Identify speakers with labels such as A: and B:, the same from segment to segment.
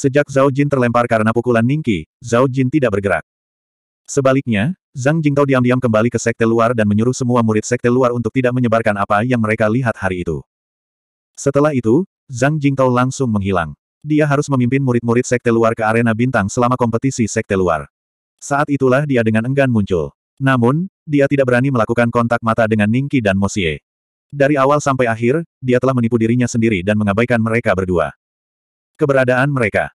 A: Sejak Zhao Jin terlempar karena pukulan Ningqi, Zhao Jin tidak bergerak. Sebaliknya, Zhang Jingtao diam-diam kembali ke sekte luar dan menyuruh semua murid sekte luar untuk tidak menyebarkan apa yang mereka lihat hari itu. Setelah itu, Zhang Jingtao langsung menghilang. Dia harus memimpin murid-murid sekte luar ke arena bintang selama kompetisi sekte luar. Saat itulah dia dengan enggan muncul. Namun, dia tidak berani melakukan kontak mata dengan Ningqi dan Mosie. Dari awal sampai akhir, dia telah menipu dirinya sendiri dan mengabaikan mereka berdua keberadaan mereka.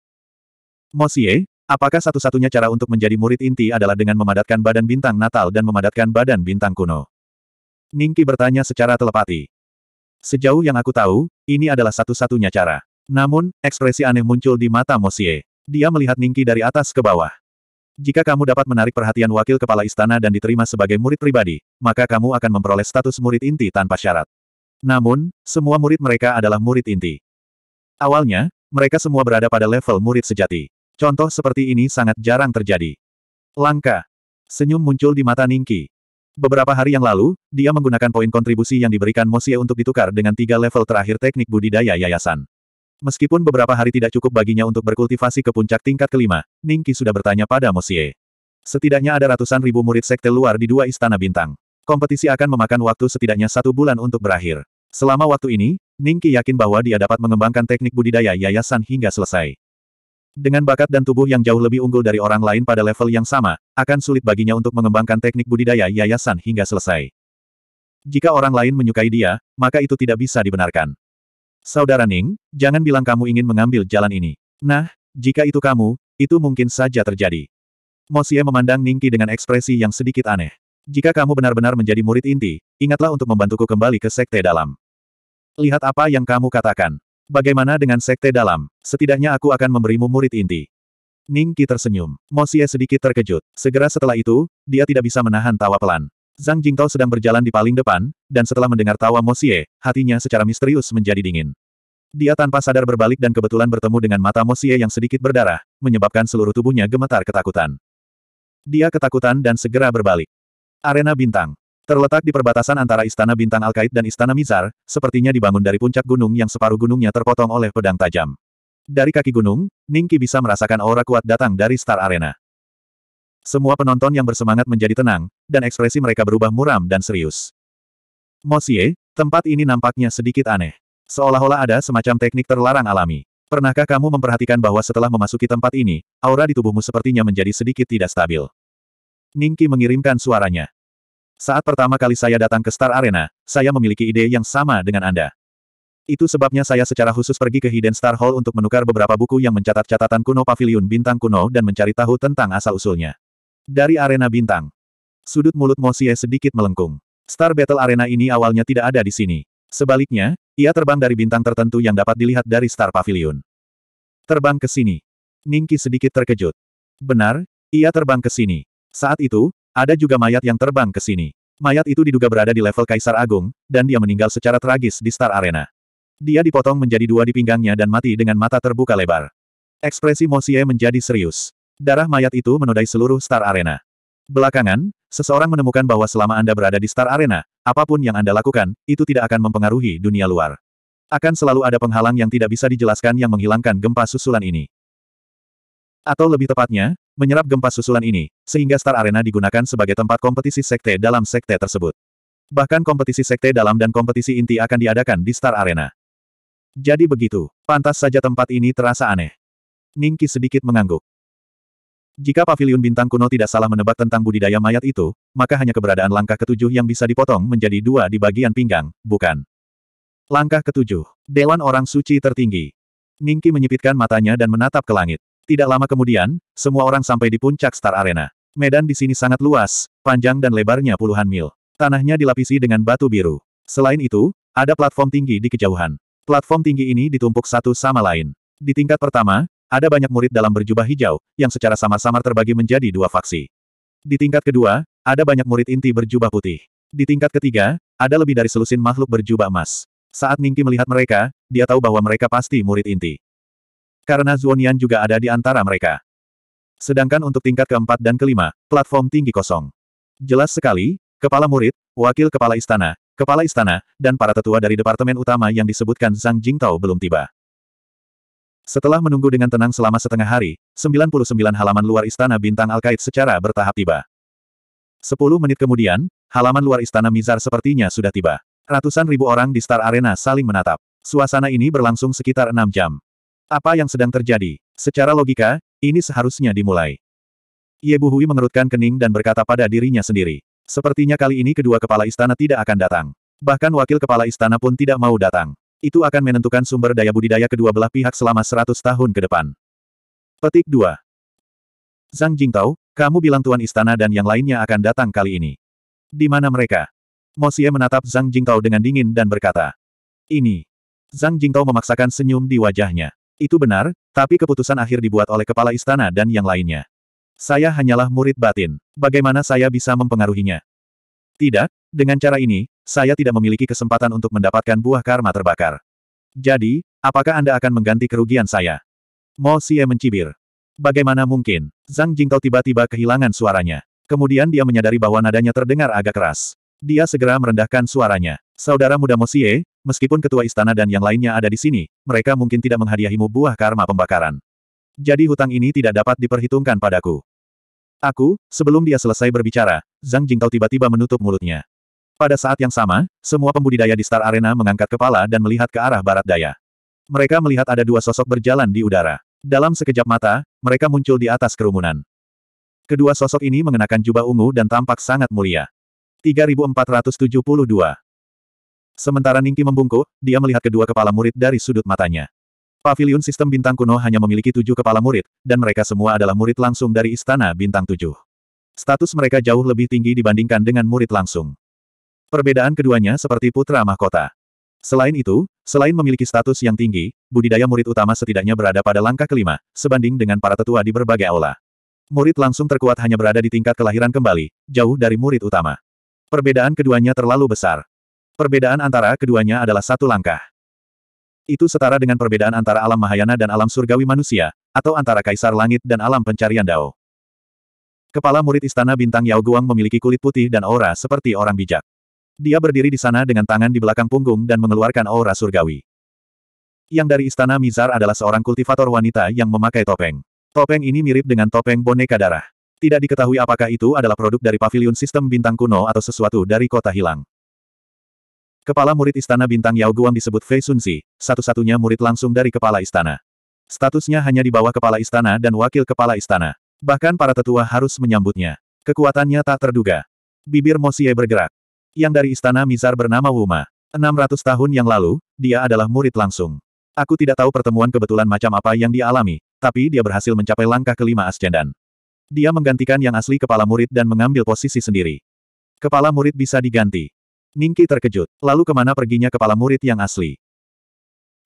A: Mosie, apakah satu-satunya cara untuk menjadi murid inti adalah dengan memadatkan badan bintang natal dan memadatkan badan bintang kuno? Ningki bertanya secara telepati. Sejauh yang aku tahu, ini adalah satu-satunya cara. Namun, ekspresi aneh muncul di mata Mosie. Dia melihat Ningki dari atas ke bawah. Jika kamu dapat menarik perhatian wakil kepala istana dan diterima sebagai murid pribadi, maka kamu akan memperoleh status murid inti tanpa syarat. Namun, semua murid mereka adalah murid inti. Awalnya, mereka semua berada pada level murid sejati. Contoh seperti ini sangat jarang terjadi. Langka. Senyum muncul di mata Ningki. Beberapa hari yang lalu, dia menggunakan poin kontribusi yang diberikan Mosie untuk ditukar dengan tiga level terakhir teknik budidaya yayasan. Meskipun beberapa hari tidak cukup baginya untuk berkultivasi ke puncak tingkat kelima, Ningki sudah bertanya pada Mosie. Setidaknya ada ratusan ribu murid sekte luar di dua istana bintang. Kompetisi akan memakan waktu setidaknya satu bulan untuk berakhir. Selama waktu ini, Ningki yakin bahwa dia dapat mengembangkan teknik budidaya yayasan hingga selesai. Dengan bakat dan tubuh yang jauh lebih unggul dari orang lain pada level yang sama, akan sulit baginya untuk mengembangkan teknik budidaya yayasan hingga selesai. Jika orang lain menyukai dia, maka itu tidak bisa dibenarkan. Saudara Ning, jangan bilang kamu ingin mengambil jalan ini. Nah, jika itu kamu, itu mungkin saja terjadi. Mosie memandang Ningki dengan ekspresi yang sedikit aneh. Jika kamu benar-benar menjadi murid inti, ingatlah untuk membantuku kembali ke sekte dalam. Lihat apa yang kamu katakan. Bagaimana dengan sekte dalam? Setidaknya aku akan memberimu murid inti. Ning Qi tersenyum. Mo Xie sedikit terkejut. Segera setelah itu, dia tidak bisa menahan tawa pelan. Zhang Jingtao sedang berjalan di paling depan, dan setelah mendengar tawa Mo Xie, hatinya secara misterius menjadi dingin. Dia tanpa sadar berbalik dan kebetulan bertemu dengan mata Mo Xie yang sedikit berdarah, menyebabkan seluruh tubuhnya gemetar ketakutan. Dia ketakutan dan segera berbalik. Arena Bintang. Terletak di perbatasan antara Istana Bintang Alkait dan Istana Mizar, sepertinya dibangun dari puncak gunung yang separuh gunungnya terpotong oleh pedang tajam. Dari kaki gunung, Ningki bisa merasakan aura kuat datang dari Star Arena. Semua penonton yang bersemangat menjadi tenang, dan ekspresi mereka berubah muram dan serius. Mosie, tempat ini nampaknya sedikit aneh. Seolah-olah ada semacam teknik terlarang alami. Pernahkah kamu memperhatikan bahwa setelah memasuki tempat ini, aura di tubuhmu sepertinya menjadi sedikit tidak stabil? Ningki mengirimkan suaranya. Saat pertama kali saya datang ke Star Arena, saya memiliki ide yang sama dengan Anda. Itu sebabnya saya secara khusus pergi ke Hidden Star Hall untuk menukar beberapa buku yang mencatat catatan kuno paviliun bintang kuno dan mencari tahu tentang asal-usulnya. Dari arena bintang. Sudut mulut Mosie sedikit melengkung. Star Battle Arena ini awalnya tidak ada di sini. Sebaliknya, ia terbang dari bintang tertentu yang dapat dilihat dari Star Pavilion. Terbang ke sini. Ningki sedikit terkejut. Benar, ia terbang ke sini. Saat itu, ada juga mayat yang terbang ke sini. Mayat itu diduga berada di level Kaisar Agung, dan dia meninggal secara tragis di Star Arena. Dia dipotong menjadi dua di pinggangnya dan mati dengan mata terbuka lebar. Ekspresi Mosie menjadi serius. Darah mayat itu menodai seluruh Star Arena. Belakangan, seseorang menemukan bahwa selama Anda berada di Star Arena, apapun yang Anda lakukan, itu tidak akan mempengaruhi dunia luar. Akan selalu ada penghalang yang tidak bisa dijelaskan yang menghilangkan gempa susulan ini. Atau lebih tepatnya, menyerap gempa susulan ini, sehingga Star Arena digunakan sebagai tempat kompetisi sekte dalam sekte tersebut. Bahkan kompetisi sekte dalam dan kompetisi inti akan diadakan di Star Arena. Jadi begitu, pantas saja tempat ini terasa aneh. Ningki sedikit mengangguk. Jika Paviliun bintang kuno tidak salah menebak tentang budidaya mayat itu, maka hanya keberadaan langkah ketujuh yang bisa dipotong menjadi dua di bagian pinggang, bukan? Langkah ketujuh, Dewan Orang Suci Tertinggi. Ningki menyipitkan matanya dan menatap ke langit. Tidak lama kemudian, semua orang sampai di puncak Star Arena. Medan di sini sangat luas, panjang dan lebarnya puluhan mil. Tanahnya dilapisi dengan batu biru. Selain itu, ada platform tinggi di kejauhan. Platform tinggi ini ditumpuk satu sama lain. Di tingkat pertama, ada banyak murid dalam berjubah hijau, yang secara samar-samar terbagi menjadi dua faksi. Di tingkat kedua, ada banyak murid inti berjubah putih. Di tingkat ketiga, ada lebih dari selusin makhluk berjubah emas. Saat Ningki melihat mereka, dia tahu bahwa mereka pasti murid inti karena Zuonian juga ada di antara mereka. Sedangkan untuk tingkat keempat dan kelima, platform tinggi kosong. Jelas sekali, kepala murid, wakil kepala istana, kepala istana, dan para tetua dari departemen utama yang disebutkan Zhang Jingtao belum tiba. Setelah menunggu dengan tenang selama setengah hari, 99 halaman luar istana bintang Alkait secara bertahap tiba. 10 menit kemudian, halaman luar istana Mizar sepertinya sudah tiba. Ratusan ribu orang di Star Arena saling menatap. Suasana ini berlangsung sekitar enam jam. Apa yang sedang terjadi? Secara logika, ini seharusnya dimulai. Ye Buhui mengerutkan kening dan berkata pada dirinya sendiri. Sepertinya kali ini kedua kepala istana tidak akan datang. Bahkan wakil kepala istana pun tidak mau datang. Itu akan menentukan sumber daya budidaya kedua belah pihak selama seratus tahun ke depan. Petik 2. Zhang Jingtao, kamu bilang tuan istana dan yang lainnya akan datang kali ini. Di mana mereka? Mo Xie menatap Zhang Jingtao dengan dingin dan berkata. Ini. Zhang Jingtao memaksakan senyum di wajahnya. Itu benar, tapi keputusan akhir dibuat oleh kepala istana dan yang lainnya. Saya hanyalah murid batin. Bagaimana saya bisa mempengaruhinya? Tidak, dengan cara ini, saya tidak memiliki kesempatan untuk mendapatkan buah karma terbakar. Jadi, apakah Anda akan mengganti kerugian saya? Mo Xie mencibir. Bagaimana mungkin? Zhang Jingtao tiba-tiba kehilangan suaranya. Kemudian dia menyadari bahwa nadanya terdengar agak keras. Dia segera merendahkan suaranya. Saudara muda Mo Xie, meskipun ketua istana dan yang lainnya ada di sini, mereka mungkin tidak menghadiahimu buah karma pembakaran. Jadi hutang ini tidak dapat diperhitungkan padaku. Aku, sebelum dia selesai berbicara, Zhang Jingtao tiba-tiba menutup mulutnya. Pada saat yang sama, semua pembudidaya di Star Arena mengangkat kepala dan melihat ke arah barat daya. Mereka melihat ada dua sosok berjalan di udara. Dalam sekejap mata, mereka muncul di atas kerumunan. Kedua sosok ini mengenakan jubah ungu dan tampak sangat mulia. 3472 Sementara Ningki membungkuk, dia melihat kedua kepala murid dari sudut matanya. Pavilion sistem bintang kuno hanya memiliki tujuh kepala murid, dan mereka semua adalah murid langsung dari istana bintang tujuh. Status mereka jauh lebih tinggi dibandingkan dengan murid langsung. Perbedaan keduanya seperti putra mahkota. Selain itu, selain memiliki status yang tinggi, budidaya murid utama setidaknya berada pada langkah kelima, sebanding dengan para tetua di berbagai aula. Murid langsung terkuat hanya berada di tingkat kelahiran kembali, jauh dari murid utama. Perbedaan keduanya terlalu besar. Perbedaan antara keduanya adalah satu langkah. Itu setara dengan perbedaan antara alam Mahayana dan alam surgawi manusia, atau antara kaisar langit dan alam pencarian Dao. Kepala murid istana bintang Yao Guang memiliki kulit putih dan aura seperti orang bijak. Dia berdiri di sana dengan tangan di belakang punggung dan mengeluarkan aura surgawi. Yang dari istana Mizar adalah seorang kultivator wanita yang memakai topeng. Topeng ini mirip dengan topeng boneka darah. Tidak diketahui apakah itu adalah produk dari pavilion sistem bintang kuno atau sesuatu dari kota hilang. Kepala murid istana bintang Yao Guang disebut Fei Sunzi, satu-satunya murid langsung dari kepala istana. Statusnya hanya di bawah kepala istana dan wakil kepala istana. Bahkan para tetua harus menyambutnya. Kekuatannya tak terduga. Bibir Mosie bergerak. Yang dari istana Mizar bernama Wuma. 600 tahun yang lalu, dia adalah murid langsung. Aku tidak tahu pertemuan kebetulan macam apa yang dia alami, tapi dia berhasil mencapai langkah kelima ascendan. Dia menggantikan yang asli kepala murid dan mengambil posisi sendiri. Kepala murid bisa diganti. Ningki terkejut. Lalu kemana perginya kepala murid yang asli?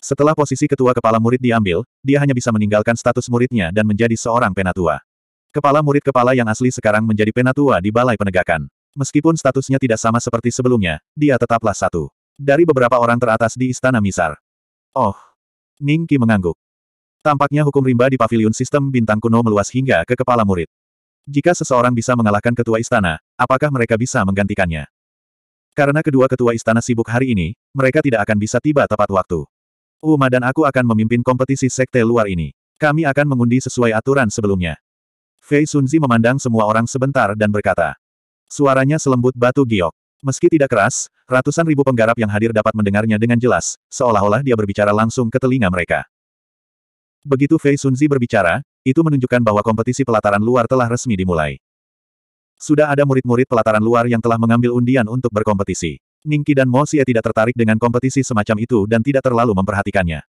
A: Setelah posisi ketua kepala murid diambil, dia hanya bisa meninggalkan status muridnya dan menjadi seorang penatua. Kepala murid kepala yang asli sekarang menjadi penatua di Balai Penegakan. Meskipun statusnya tidak sama seperti sebelumnya, dia tetaplah satu. Dari beberapa orang teratas di Istana Misar. Oh. Ningki mengangguk. Tampaknya hukum rimba di pavilion sistem bintang kuno meluas hingga ke kepala murid. Jika seseorang bisa mengalahkan ketua istana, apakah mereka bisa menggantikannya? Karena kedua ketua istana sibuk hari ini, mereka tidak akan bisa tiba tepat waktu. Uma uh, dan aku akan memimpin kompetisi sekte luar ini. Kami akan mengundi sesuai aturan sebelumnya. Fei Sunzi memandang semua orang sebentar dan berkata. Suaranya selembut batu giok. Meski tidak keras, ratusan ribu penggarap yang hadir dapat mendengarnya dengan jelas, seolah-olah dia berbicara langsung ke telinga mereka. Begitu Fei Sunzi berbicara, itu menunjukkan bahwa kompetisi pelataran luar telah resmi dimulai. Sudah ada murid-murid pelataran luar yang telah mengambil undian untuk berkompetisi. Ningki dan Mosie tidak tertarik dengan kompetisi semacam itu dan tidak terlalu memperhatikannya.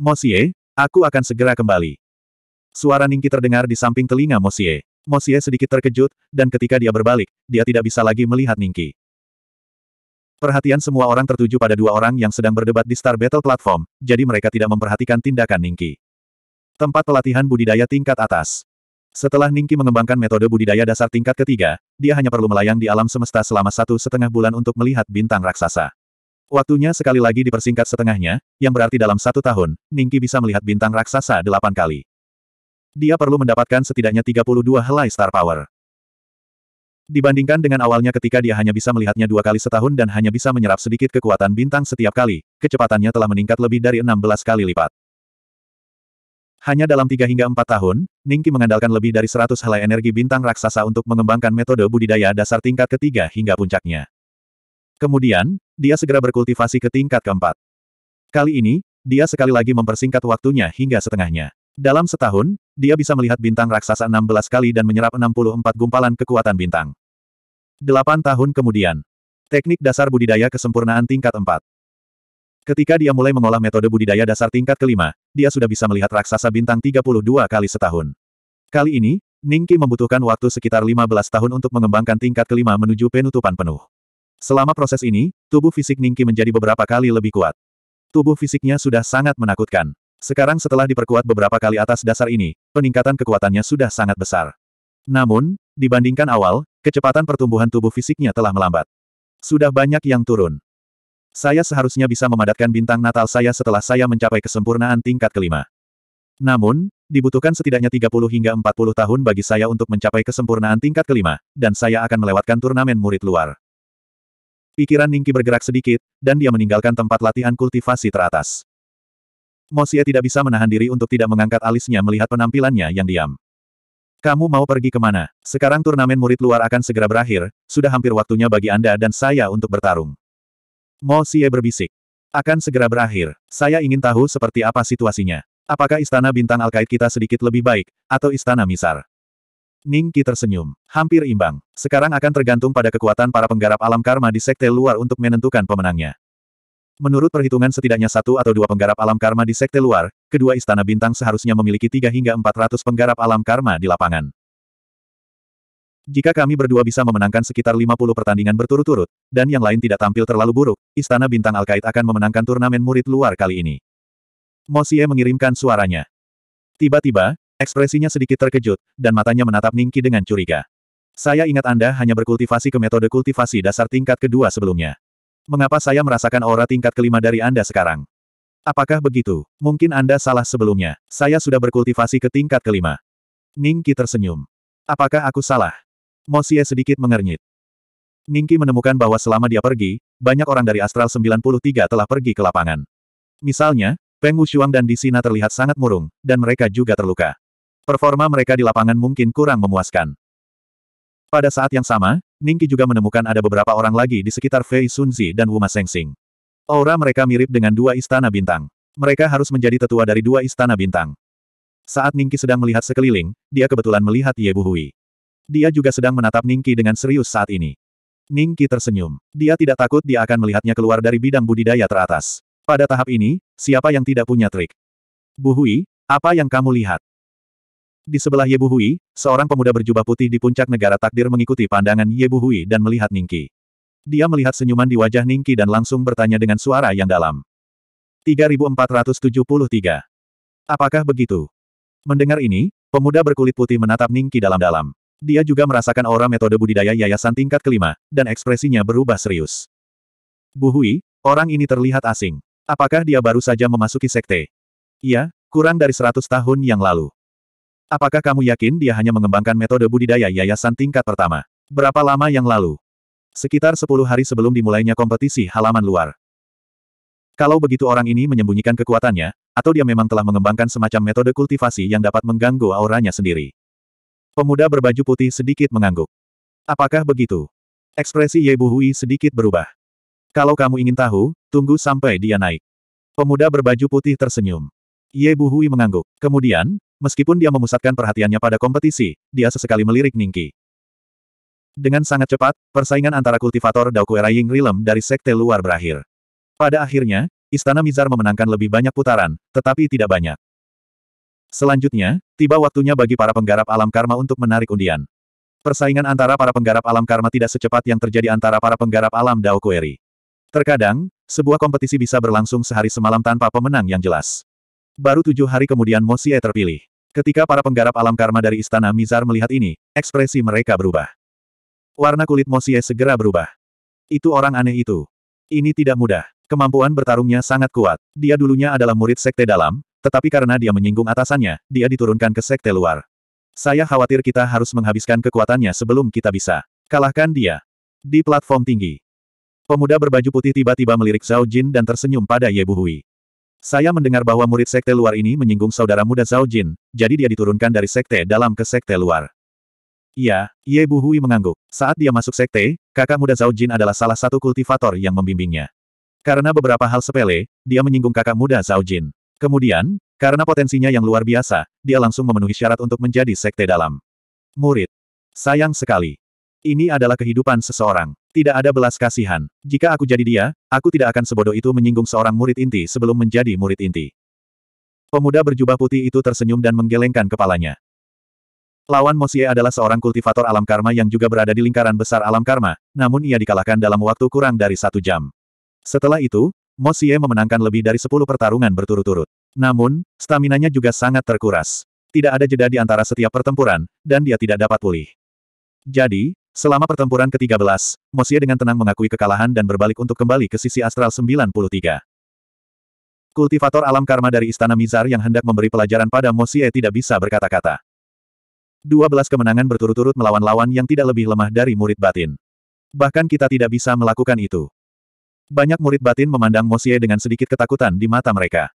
A: Mosie, aku akan segera kembali. Suara Ningki terdengar di samping telinga Mosie. Mosie sedikit terkejut, dan ketika dia berbalik, dia tidak bisa lagi melihat Ningki. Perhatian semua orang tertuju pada dua orang yang sedang berdebat di Star Battle Platform, jadi mereka tidak memperhatikan tindakan Ningki. Tempat pelatihan budidaya tingkat atas. Setelah Ningki mengembangkan metode budidaya dasar tingkat ketiga, dia hanya perlu melayang di alam semesta selama satu setengah bulan untuk melihat bintang raksasa. Waktunya sekali lagi dipersingkat setengahnya, yang berarti dalam satu tahun, Ningki bisa melihat bintang raksasa delapan kali. Dia perlu mendapatkan setidaknya 32 helai star power. Dibandingkan dengan awalnya ketika dia hanya bisa melihatnya dua kali setahun dan hanya bisa menyerap sedikit kekuatan bintang setiap kali, kecepatannya telah meningkat lebih dari 16 kali lipat. Hanya dalam 3 hingga 4 tahun, Ningki mengandalkan lebih dari 100 helai energi bintang raksasa untuk mengembangkan metode budidaya dasar tingkat ketiga hingga puncaknya. Kemudian, dia segera berkultivasi ke tingkat keempat. Kali ini, dia sekali lagi mempersingkat waktunya hingga setengahnya. Dalam setahun, dia bisa melihat bintang raksasa 16 kali dan menyerap 64 gumpalan kekuatan bintang. 8 tahun kemudian. Teknik dasar budidaya kesempurnaan tingkat 4. Ketika dia mulai mengolah metode budidaya dasar tingkat kelima, dia sudah bisa melihat raksasa bintang 32 kali setahun. Kali ini, Ningki membutuhkan waktu sekitar 15 tahun untuk mengembangkan tingkat kelima menuju penutupan penuh. Selama proses ini, tubuh fisik Ningki menjadi beberapa kali lebih kuat. Tubuh fisiknya sudah sangat menakutkan. Sekarang setelah diperkuat beberapa kali atas dasar ini, peningkatan kekuatannya sudah sangat besar. Namun, dibandingkan awal, kecepatan pertumbuhan tubuh fisiknya telah melambat. Sudah banyak yang turun. Saya seharusnya bisa memadatkan bintang natal saya setelah saya mencapai kesempurnaan tingkat kelima. Namun, dibutuhkan setidaknya 30 hingga 40 tahun bagi saya untuk mencapai kesempurnaan tingkat kelima, dan saya akan melewatkan turnamen murid luar. Pikiran Ningki bergerak sedikit, dan dia meninggalkan tempat latihan kultivasi teratas. Mosie tidak bisa menahan diri untuk tidak mengangkat alisnya melihat penampilannya yang diam. Kamu mau pergi kemana? Sekarang turnamen murid luar akan segera berakhir, sudah hampir waktunya bagi Anda dan saya untuk bertarung. Mo Xie berbisik. Akan segera berakhir. Saya ingin tahu seperti apa situasinya. Apakah istana bintang Alkait kita sedikit lebih baik, atau istana Misar? Ning Qi tersenyum. Hampir imbang. Sekarang akan tergantung pada kekuatan para penggarap alam karma di sekte luar untuk menentukan pemenangnya. Menurut perhitungan setidaknya satu atau dua penggarap alam karma di sekte luar, kedua istana bintang seharusnya memiliki tiga hingga empat ratus penggarap alam karma di lapangan. Jika kami berdua bisa memenangkan sekitar 50 pertandingan berturut-turut, dan yang lain tidak tampil terlalu buruk, Istana Bintang Alkait akan memenangkan turnamen murid luar kali ini. Mosie mengirimkan suaranya. Tiba-tiba, ekspresinya sedikit terkejut, dan matanya menatap Ningki dengan curiga. Saya ingat Anda hanya berkultivasi ke metode kultivasi dasar tingkat kedua sebelumnya. Mengapa saya merasakan aura tingkat kelima dari Anda sekarang? Apakah begitu? Mungkin Anda salah sebelumnya. Saya sudah berkultivasi ke tingkat kelima. Ningki tersenyum. Apakah aku salah? Mosie sedikit mengernyit. Ningki menemukan bahwa selama dia pergi, banyak orang dari Astral 93 telah pergi ke lapangan. Misalnya, Peng Wushuang dan Disina terlihat sangat murung, dan mereka juga terluka. Performa mereka di lapangan mungkin kurang memuaskan. Pada saat yang sama, Ningki juga menemukan ada beberapa orang lagi di sekitar Fei Sunzi dan Wu Sing. Aura mereka mirip dengan dua istana bintang. Mereka harus menjadi tetua dari dua istana bintang. Saat Ningki sedang melihat sekeliling, dia kebetulan melihat Ye Buhui. Dia juga sedang menatap Ningki dengan serius saat ini. Ningki tersenyum. Dia tidak takut dia akan melihatnya keluar dari bidang budidaya teratas. Pada tahap ini, siapa yang tidak punya trik? Bu Hui, apa yang kamu lihat? Di sebelah Ye Bu Hui, seorang pemuda berjubah putih di puncak negara takdir mengikuti pandangan Ye Bu Hui dan melihat Ningki. Dia melihat senyuman di wajah Ningki dan langsung bertanya dengan suara yang dalam. 3473. Apakah begitu? Mendengar ini, pemuda berkulit putih menatap Ningki dalam-dalam. Dia juga merasakan aura metode budidaya yayasan tingkat kelima, dan ekspresinya berubah serius. Bu Hui, orang ini terlihat asing. Apakah dia baru saja memasuki sekte? Iya, kurang dari 100 tahun yang lalu. Apakah kamu yakin dia hanya mengembangkan metode budidaya yayasan tingkat pertama? Berapa lama yang lalu? Sekitar 10 hari sebelum dimulainya kompetisi halaman luar. Kalau begitu orang ini menyembunyikan kekuatannya, atau dia memang telah mengembangkan semacam metode kultivasi yang dapat mengganggu auranya sendiri. Pemuda berbaju putih sedikit mengangguk. Apakah begitu? Ekspresi Ye Buhui sedikit berubah. Kalau kamu ingin tahu, tunggu sampai dia naik. Pemuda berbaju putih tersenyum. Ye Buhui mengangguk. Kemudian, meskipun dia memusatkan perhatiannya pada kompetisi, dia sesekali melirik Ningki. Dengan sangat cepat, persaingan antara kultivator Daokuera Ying Rilem dari sekte luar berakhir. Pada akhirnya, Istana Mizar memenangkan lebih banyak putaran, tetapi tidak banyak. Selanjutnya, tiba waktunya bagi para penggarap alam karma untuk menarik undian. Persaingan antara para penggarap alam karma tidak secepat yang terjadi antara para penggarap alam Dao Kueri. Terkadang, sebuah kompetisi bisa berlangsung sehari semalam tanpa pemenang yang jelas. Baru tujuh hari kemudian Mo Xie terpilih. Ketika para penggarap alam karma dari Istana Mizar melihat ini, ekspresi mereka berubah. Warna kulit Mo Xie segera berubah. Itu orang aneh itu. Ini tidak mudah. Kemampuan bertarungnya sangat kuat. Dia dulunya adalah murid sekte dalam, tetapi karena dia menyinggung atasannya, dia diturunkan ke sekte luar. Saya khawatir kita harus menghabiskan kekuatannya sebelum kita bisa kalahkan dia. Di platform tinggi, pemuda berbaju putih tiba-tiba melirik Zhao Jin dan tersenyum pada Ye Hui. Saya mendengar bahwa murid sekte luar ini menyinggung saudara muda Zhao Jin, jadi dia diturunkan dari sekte dalam ke sekte luar. Ya, Ye Hui mengangguk. Saat dia masuk sekte, kakak muda Zhao Jin adalah salah satu kultivator yang membimbingnya. Karena beberapa hal sepele, dia menyinggung kakak muda Zhao Jin. Kemudian, karena potensinya yang luar biasa, dia langsung memenuhi syarat untuk menjadi sekte dalam. Murid. Sayang sekali. Ini adalah kehidupan seseorang. Tidak ada belas kasihan. Jika aku jadi dia, aku tidak akan sebodoh itu menyinggung seorang murid inti sebelum menjadi murid inti. Pemuda berjubah putih itu tersenyum dan menggelengkan kepalanya. Lawan Mosie adalah seorang kultivator alam karma yang juga berada di lingkaran besar alam karma, namun ia dikalahkan dalam waktu kurang dari satu jam. Setelah itu, Mo Xie memenangkan lebih dari 10 pertarungan berturut-turut. Namun, staminanya juga sangat terkuras. Tidak ada jeda di antara setiap pertempuran, dan dia tidak dapat pulih. Jadi, selama pertempuran ke-13, Mo Xie dengan tenang mengakui kekalahan dan berbalik untuk kembali ke sisi astral 93. Kultivator alam karma dari Istana Mizar yang hendak memberi pelajaran pada Mo Xie tidak bisa berkata-kata. 12 kemenangan berturut-turut melawan lawan yang tidak lebih lemah dari murid batin. Bahkan kita tidak bisa melakukan itu banyak murid batin memandang Mosie dengan sedikit ketakutan di mata mereka.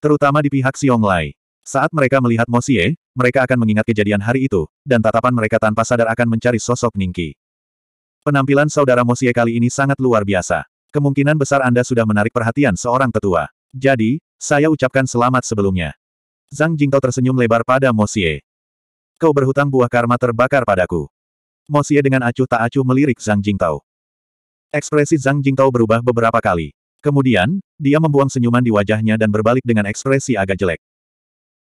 A: Terutama di pihak Xiong Lai. Saat mereka melihat Mosie, mereka akan mengingat kejadian hari itu, dan tatapan mereka tanpa sadar akan mencari sosok Ningki. Penampilan saudara Mosie kali ini sangat luar biasa. Kemungkinan besar Anda sudah menarik perhatian seorang tetua. Jadi, saya ucapkan selamat sebelumnya. Zhang Jingtao tersenyum lebar pada Mosie. Kau berhutang buah karma terbakar padaku. Mosie dengan acuh tak acuh melirik Zhang Jingtao. Ekspresi Zhang Jingtao berubah beberapa kali. Kemudian, dia membuang senyuman di wajahnya dan berbalik dengan ekspresi agak jelek.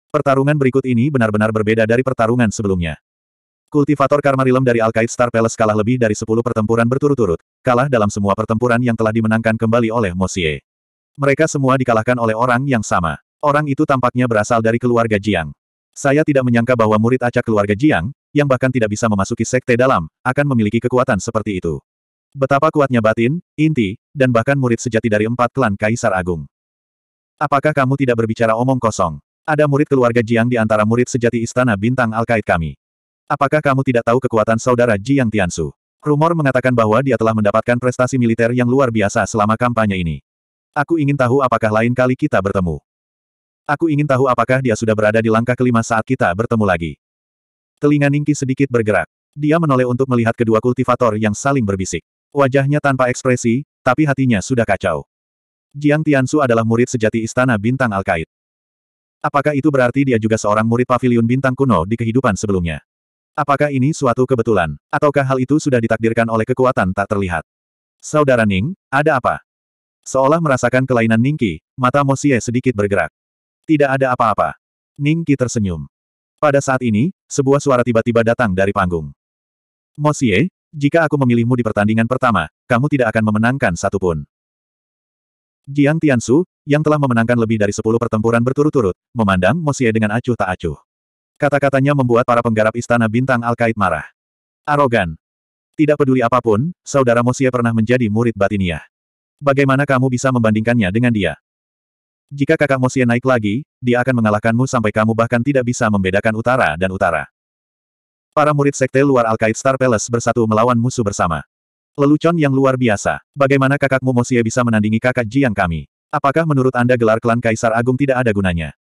A: Pertarungan berikut ini benar-benar berbeda dari pertarungan sebelumnya. Kultivator Karmarilem dari Alkaid Star Palace kalah lebih dari 10 pertempuran berturut-turut, kalah dalam semua pertempuran yang telah dimenangkan kembali oleh Mosie. Mereka semua dikalahkan oleh orang yang sama. Orang itu tampaknya berasal dari keluarga Jiang. Saya tidak menyangka bahwa murid acak keluarga Jiang, yang bahkan tidak bisa memasuki sekte dalam, akan memiliki kekuatan seperti itu. Betapa kuatnya batin, inti, dan bahkan murid sejati dari empat klan Kaisar Agung. Apakah kamu tidak berbicara omong kosong? Ada murid keluarga Jiang di antara murid sejati Istana Bintang Alkait kami. Apakah kamu tidak tahu kekuatan saudara Jiang Tiansu? Rumor mengatakan bahwa dia telah mendapatkan prestasi militer yang luar biasa selama kampanye ini. Aku ingin tahu apakah lain kali kita bertemu. Aku ingin tahu apakah dia sudah berada di langkah kelima saat kita bertemu lagi. Telinga Ningki sedikit bergerak. Dia menoleh untuk melihat kedua kultivator yang saling berbisik. Wajahnya tanpa ekspresi, tapi hatinya sudah kacau. Jiang Tiansu adalah murid sejati Istana Bintang Alkait. Apakah itu berarti dia juga seorang murid Paviliun bintang kuno di kehidupan sebelumnya? Apakah ini suatu kebetulan, ataukah hal itu sudah ditakdirkan oleh kekuatan tak terlihat? Saudara Ning, ada apa? Seolah merasakan kelainan Ningki, mata Mosie sedikit bergerak. Tidak ada apa-apa. Ningki tersenyum. Pada saat ini, sebuah suara tiba-tiba datang dari panggung. Mosie, jika aku memilihmu di pertandingan pertama, kamu tidak akan memenangkan satupun. Jiang Tiansu, yang telah memenangkan lebih dari sepuluh pertempuran berturut-turut, memandang Mosie dengan acuh tak acuh. Kata-katanya membuat para penggarap istana bintang al Alkait marah. Arogan. Tidak peduli apapun, saudara Mosie pernah menjadi murid batinia. Bagaimana kamu bisa membandingkannya dengan dia? Jika kakak Mosie naik lagi, dia akan mengalahkanmu sampai kamu bahkan tidak bisa membedakan utara dan utara. Para murid sekte luar Alkaid Star Palace bersatu melawan musuh bersama. Lelucon yang luar biasa. Bagaimana kakakmu Mosie bisa menandingi kakak Jiang kami? Apakah menurut Anda gelar klan Kaisar Agung tidak ada gunanya?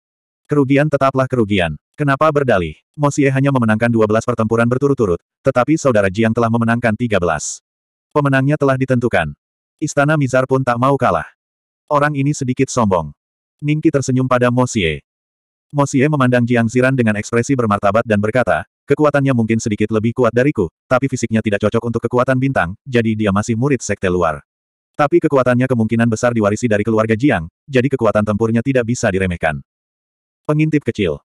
A: Kerugian tetaplah kerugian. Kenapa berdalih? Mosie hanya memenangkan 12 pertempuran berturut-turut, tetapi saudara Jiang telah memenangkan 13. Pemenangnya telah ditentukan. Istana Mizar pun tak mau kalah. Orang ini sedikit sombong. Ningki tersenyum pada Mosie. Mosie memandang Jiang Ziran dengan ekspresi bermartabat dan berkata, Kekuatannya mungkin sedikit lebih kuat dariku, tapi fisiknya tidak cocok untuk kekuatan bintang, jadi dia masih murid sekte luar. Tapi kekuatannya kemungkinan besar diwarisi dari keluarga Jiang, jadi kekuatan tempurnya tidak bisa diremehkan. Pengintip kecil.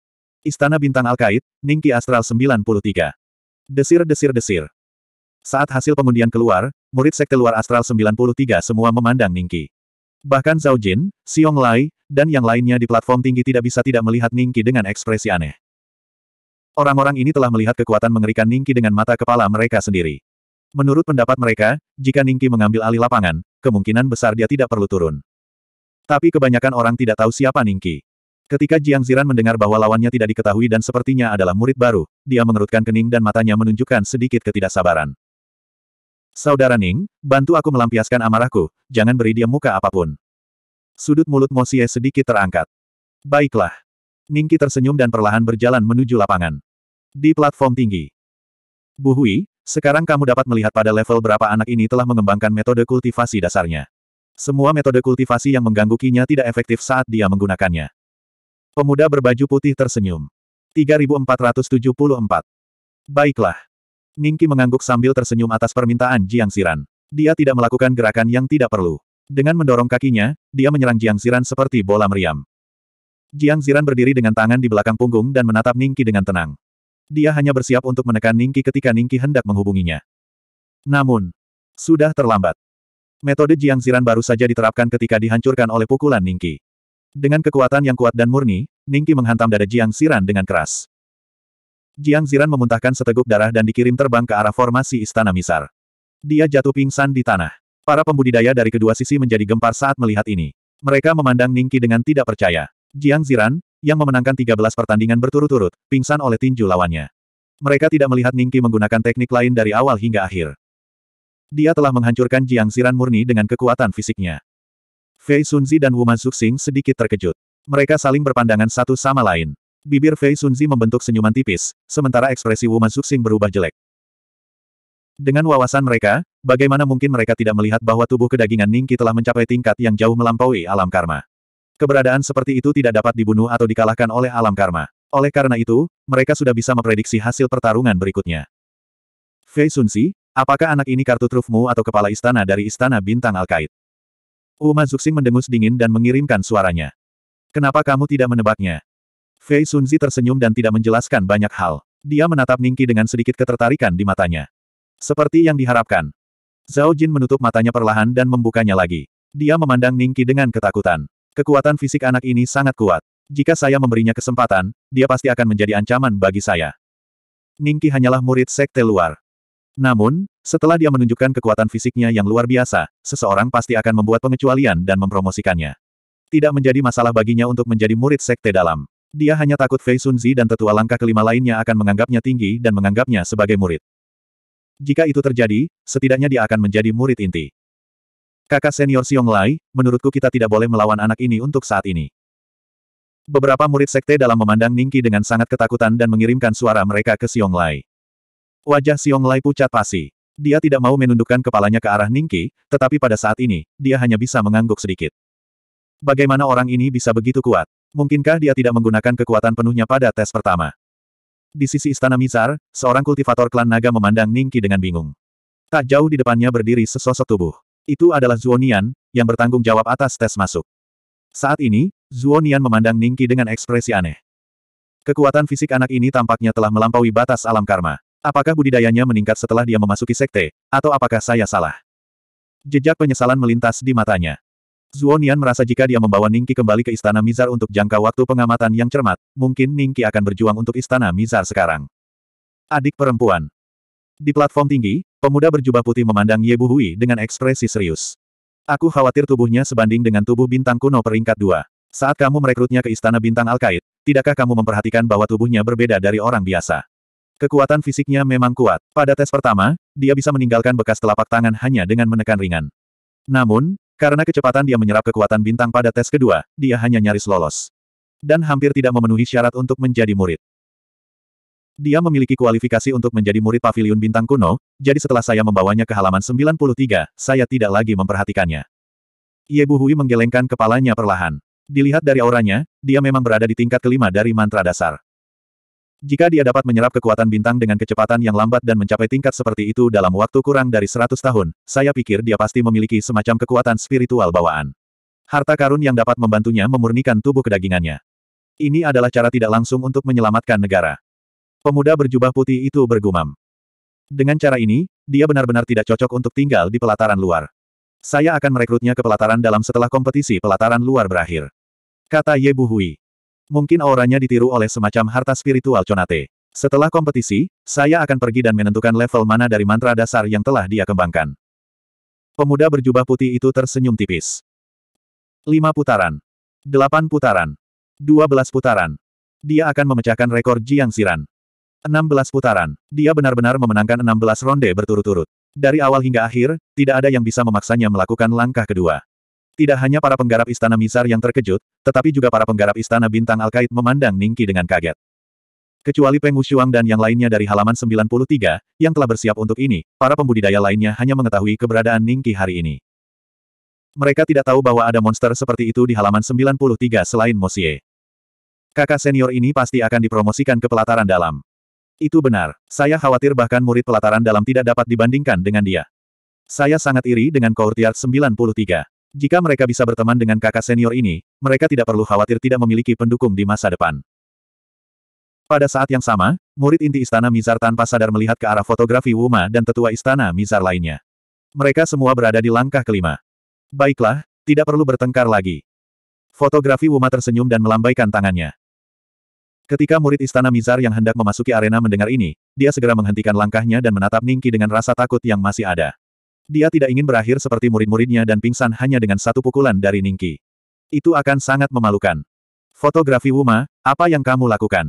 A: Istana Bintang Alkait, Ningki Astral 93. Desir-desir-desir. Saat hasil pengundian keluar, murid sekte luar Astral 93 semua memandang Ningki. Bahkan Zhao Jin, Xiong Lai, dan yang lainnya di platform tinggi tidak bisa tidak melihat Ningki dengan ekspresi aneh. Orang-orang ini telah melihat kekuatan mengerikan Ningki dengan mata kepala mereka sendiri. Menurut pendapat mereka, jika Ningki mengambil alih lapangan, kemungkinan besar dia tidak perlu turun. Tapi kebanyakan orang tidak tahu siapa Ningki. Ketika Jiang Ziran mendengar bahwa lawannya tidak diketahui dan sepertinya adalah murid baru, dia mengerutkan kening dan matanya menunjukkan sedikit ketidaksabaran. Saudara Ning, bantu aku melampiaskan amarahku, jangan beri dia muka apapun. Sudut mulut Mosie sedikit terangkat. Baiklah. Ningki tersenyum dan perlahan berjalan menuju lapangan. Di platform tinggi. Bu Hui, sekarang kamu dapat melihat pada level berapa anak ini telah mengembangkan metode kultivasi dasarnya. Semua metode kultivasi yang mengganggu kinya tidak efektif saat dia menggunakannya. Pemuda berbaju putih tersenyum. 3474. Baiklah. Ningki mengangguk sambil tersenyum atas permintaan Jiang Siran. Dia tidak melakukan gerakan yang tidak perlu. Dengan mendorong kakinya, dia menyerang Jiang Siran seperti bola meriam. Jiang Ziran berdiri dengan tangan di belakang punggung dan menatap Ningki dengan tenang. Dia hanya bersiap untuk menekan Ningki ketika Ningki hendak menghubunginya. Namun, sudah terlambat. Metode Jiang Ziran baru saja diterapkan ketika dihancurkan oleh pukulan Ningki. Dengan kekuatan yang kuat dan murni, Ningki menghantam dada Jiang Ziran dengan keras. Jiang Ziran memuntahkan seteguk darah dan dikirim terbang ke arah formasi Istana Misar. Dia jatuh pingsan di tanah. Para pembudidaya dari kedua sisi menjadi gempar saat melihat ini. Mereka memandang Ningki dengan tidak percaya. Jiang Ziran, yang memenangkan 13 pertandingan berturut-turut, pingsan oleh tinju lawannya. Mereka tidak melihat Ningki menggunakan teknik lain dari awal hingga akhir. Dia telah menghancurkan Jiang Ziran murni dengan kekuatan fisiknya. Fei Sunzi dan Wu Man Xuxing sedikit terkejut. Mereka saling berpandangan satu sama lain. Bibir Fei Sunzi membentuk senyuman tipis, sementara ekspresi Wu Man Xuxing berubah jelek. Dengan wawasan mereka, bagaimana mungkin mereka tidak melihat bahwa tubuh kedagingan Ningki telah mencapai tingkat yang jauh melampaui alam karma. Keberadaan seperti itu tidak dapat dibunuh atau dikalahkan oleh alam karma. Oleh karena itu, mereka sudah bisa memprediksi hasil pertarungan berikutnya. Fei Sunsi, apakah anak ini kartu trufmu atau kepala istana dari istana bintang al Alkait? Uma Zuxing mendengus dingin dan mengirimkan suaranya. Kenapa kamu tidak menebaknya? Fei Sunzi tersenyum dan tidak menjelaskan banyak hal. Dia menatap Ningki dengan sedikit ketertarikan di matanya. Seperti yang diharapkan. Zhao Jin menutup matanya perlahan dan membukanya lagi. Dia memandang Ningki dengan ketakutan. Kekuatan fisik anak ini sangat kuat. Jika saya memberinya kesempatan, dia pasti akan menjadi ancaman bagi saya. Ningki hanyalah murid sekte luar. Namun, setelah dia menunjukkan kekuatan fisiknya yang luar biasa, seseorang pasti akan membuat pengecualian dan mempromosikannya. Tidak menjadi masalah baginya untuk menjadi murid sekte dalam. Dia hanya takut Fei Sunzi dan tetua langkah kelima lainnya akan menganggapnya tinggi dan menganggapnya sebagai murid. Jika itu terjadi, setidaknya dia akan menjadi murid inti. Kakak senior Xiong Lai, menurutku kita tidak boleh melawan anak ini untuk saat ini. Beberapa murid sekte dalam memandang Ningki dengan sangat ketakutan dan mengirimkan suara mereka ke Xiong Lai. Wajah Xiong Lai pucat pasi. Dia tidak mau menundukkan kepalanya ke arah Ningki, tetapi pada saat ini, dia hanya bisa mengangguk sedikit. Bagaimana orang ini bisa begitu kuat? Mungkinkah dia tidak menggunakan kekuatan penuhnya pada tes pertama? Di sisi istana Mizar, seorang kultivator klan naga memandang Ningki dengan bingung. Tak jauh di depannya berdiri sesosok tubuh. Itu adalah Zuonian, yang bertanggung jawab atas tes masuk. Saat ini, Zuonian memandang Ningki dengan ekspresi aneh. Kekuatan fisik anak ini tampaknya telah melampaui batas alam karma. Apakah budidayanya meningkat setelah dia memasuki sekte, atau apakah saya salah? Jejak penyesalan melintas di matanya. Zuonian merasa jika dia membawa Ningki kembali ke istana Mizar untuk jangka waktu pengamatan yang cermat, mungkin Ningki akan berjuang untuk istana Mizar sekarang. Adik perempuan. Di platform tinggi, Pemuda berjubah putih memandang Ye Hui dengan ekspresi serius. Aku khawatir tubuhnya sebanding dengan tubuh bintang kuno peringkat dua. Saat kamu merekrutnya ke istana bintang al Alkait, tidakkah kamu memperhatikan bahwa tubuhnya berbeda dari orang biasa? Kekuatan fisiknya memang kuat. Pada tes pertama, dia bisa meninggalkan bekas telapak tangan hanya dengan menekan ringan. Namun, karena kecepatan dia menyerap kekuatan bintang pada tes kedua, dia hanya nyaris lolos. Dan hampir tidak memenuhi syarat untuk menjadi murid. Dia memiliki kualifikasi untuk menjadi murid pavilion bintang kuno, jadi setelah saya membawanya ke halaman 93, saya tidak lagi memperhatikannya. Bu Hui menggelengkan kepalanya perlahan. Dilihat dari auranya, dia memang berada di tingkat kelima dari mantra dasar. Jika dia dapat menyerap kekuatan bintang dengan kecepatan yang lambat dan mencapai tingkat seperti itu dalam waktu kurang dari 100 tahun, saya pikir dia pasti memiliki semacam kekuatan spiritual bawaan. Harta karun yang dapat membantunya memurnikan tubuh kedagingannya. Ini adalah cara tidak langsung untuk menyelamatkan negara. Pemuda berjubah putih itu bergumam. Dengan cara ini, dia benar-benar tidak cocok untuk tinggal di pelataran luar. Saya akan merekrutnya ke pelataran dalam setelah kompetisi pelataran luar berakhir. Kata Ye Buhui. Mungkin auranya ditiru oleh semacam harta spiritual Conate. Setelah kompetisi, saya akan pergi dan menentukan level mana dari mantra dasar yang telah dia kembangkan. Pemuda berjubah putih itu tersenyum tipis. Lima putaran. Delapan putaran. Dua belas putaran. Dia akan memecahkan rekor Jiang Siran. 16 putaran. Dia benar-benar memenangkan 16 ronde berturut-turut. Dari awal hingga akhir, tidak ada yang bisa memaksanya melakukan langkah kedua. Tidak hanya para penggarap istana Misar yang terkejut, tetapi juga para penggarap istana bintang Alkait memandang Ningki dengan kaget. Kecuali Peng Wushuang dan yang lainnya dari halaman 93, yang telah bersiap untuk ini, para pembudidaya lainnya hanya mengetahui keberadaan Ningki hari ini. Mereka tidak tahu bahwa ada monster seperti itu di halaman 93 selain Mosie. Kakak senior ini pasti akan dipromosikan ke pelataran dalam. Itu benar. Saya khawatir bahkan murid pelataran dalam tidak dapat dibandingkan dengan dia. Saya sangat iri dengan Courtyard 93. Jika mereka bisa berteman dengan kakak senior ini, mereka tidak perlu khawatir tidak memiliki pendukung di masa depan. Pada saat yang sama, murid inti istana Mizar tanpa sadar melihat ke arah fotografi Wuma dan tetua istana Mizar lainnya. Mereka semua berada di langkah kelima. Baiklah, tidak perlu bertengkar lagi. Fotografi Wuma tersenyum dan melambaikan tangannya. Ketika murid istana Mizar yang hendak memasuki arena mendengar ini, dia segera menghentikan langkahnya dan menatap Ningki dengan rasa takut yang masih ada. Dia tidak ingin berakhir seperti murid-muridnya dan pingsan hanya dengan satu pukulan dari Ningki. Itu akan sangat memalukan. Fotografi Wuma, apa yang kamu lakukan?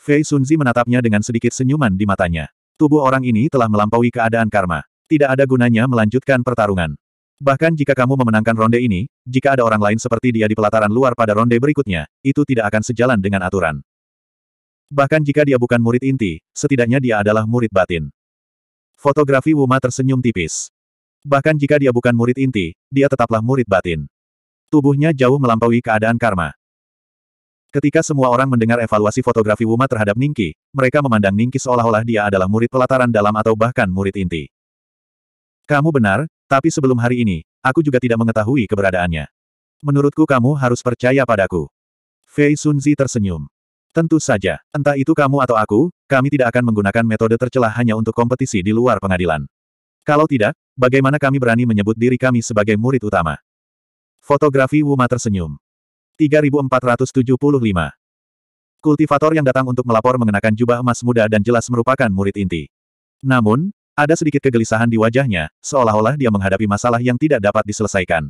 A: Fei Sunzi menatapnya dengan sedikit senyuman di matanya. Tubuh orang ini telah melampaui keadaan karma. Tidak ada gunanya melanjutkan pertarungan. Bahkan jika kamu memenangkan ronde ini, jika ada orang lain seperti dia di pelataran luar pada ronde berikutnya, itu tidak akan sejalan dengan aturan. Bahkan jika dia bukan murid inti, setidaknya dia adalah murid batin. Fotografi Wuma tersenyum tipis. Bahkan jika dia bukan murid inti, dia tetaplah murid batin. Tubuhnya jauh melampaui keadaan karma. Ketika semua orang mendengar evaluasi fotografi Wuma terhadap Ningki, mereka memandang Ningki seolah-olah dia adalah murid pelataran dalam atau bahkan murid inti. Kamu benar, tapi sebelum hari ini, aku juga tidak mengetahui keberadaannya. Menurutku kamu harus percaya padaku. Fei Sunzi tersenyum. Tentu saja, entah itu kamu atau aku, kami tidak akan menggunakan metode tercelah hanya untuk kompetisi di luar pengadilan. Kalau tidak, bagaimana kami berani menyebut diri kami sebagai murid utama? Fotografi Wuma tersenyum. 3475 Kultivator yang datang untuk melapor mengenakan jubah emas muda dan jelas merupakan murid inti. Namun, ada sedikit kegelisahan di wajahnya, seolah-olah dia menghadapi masalah yang tidak dapat diselesaikan.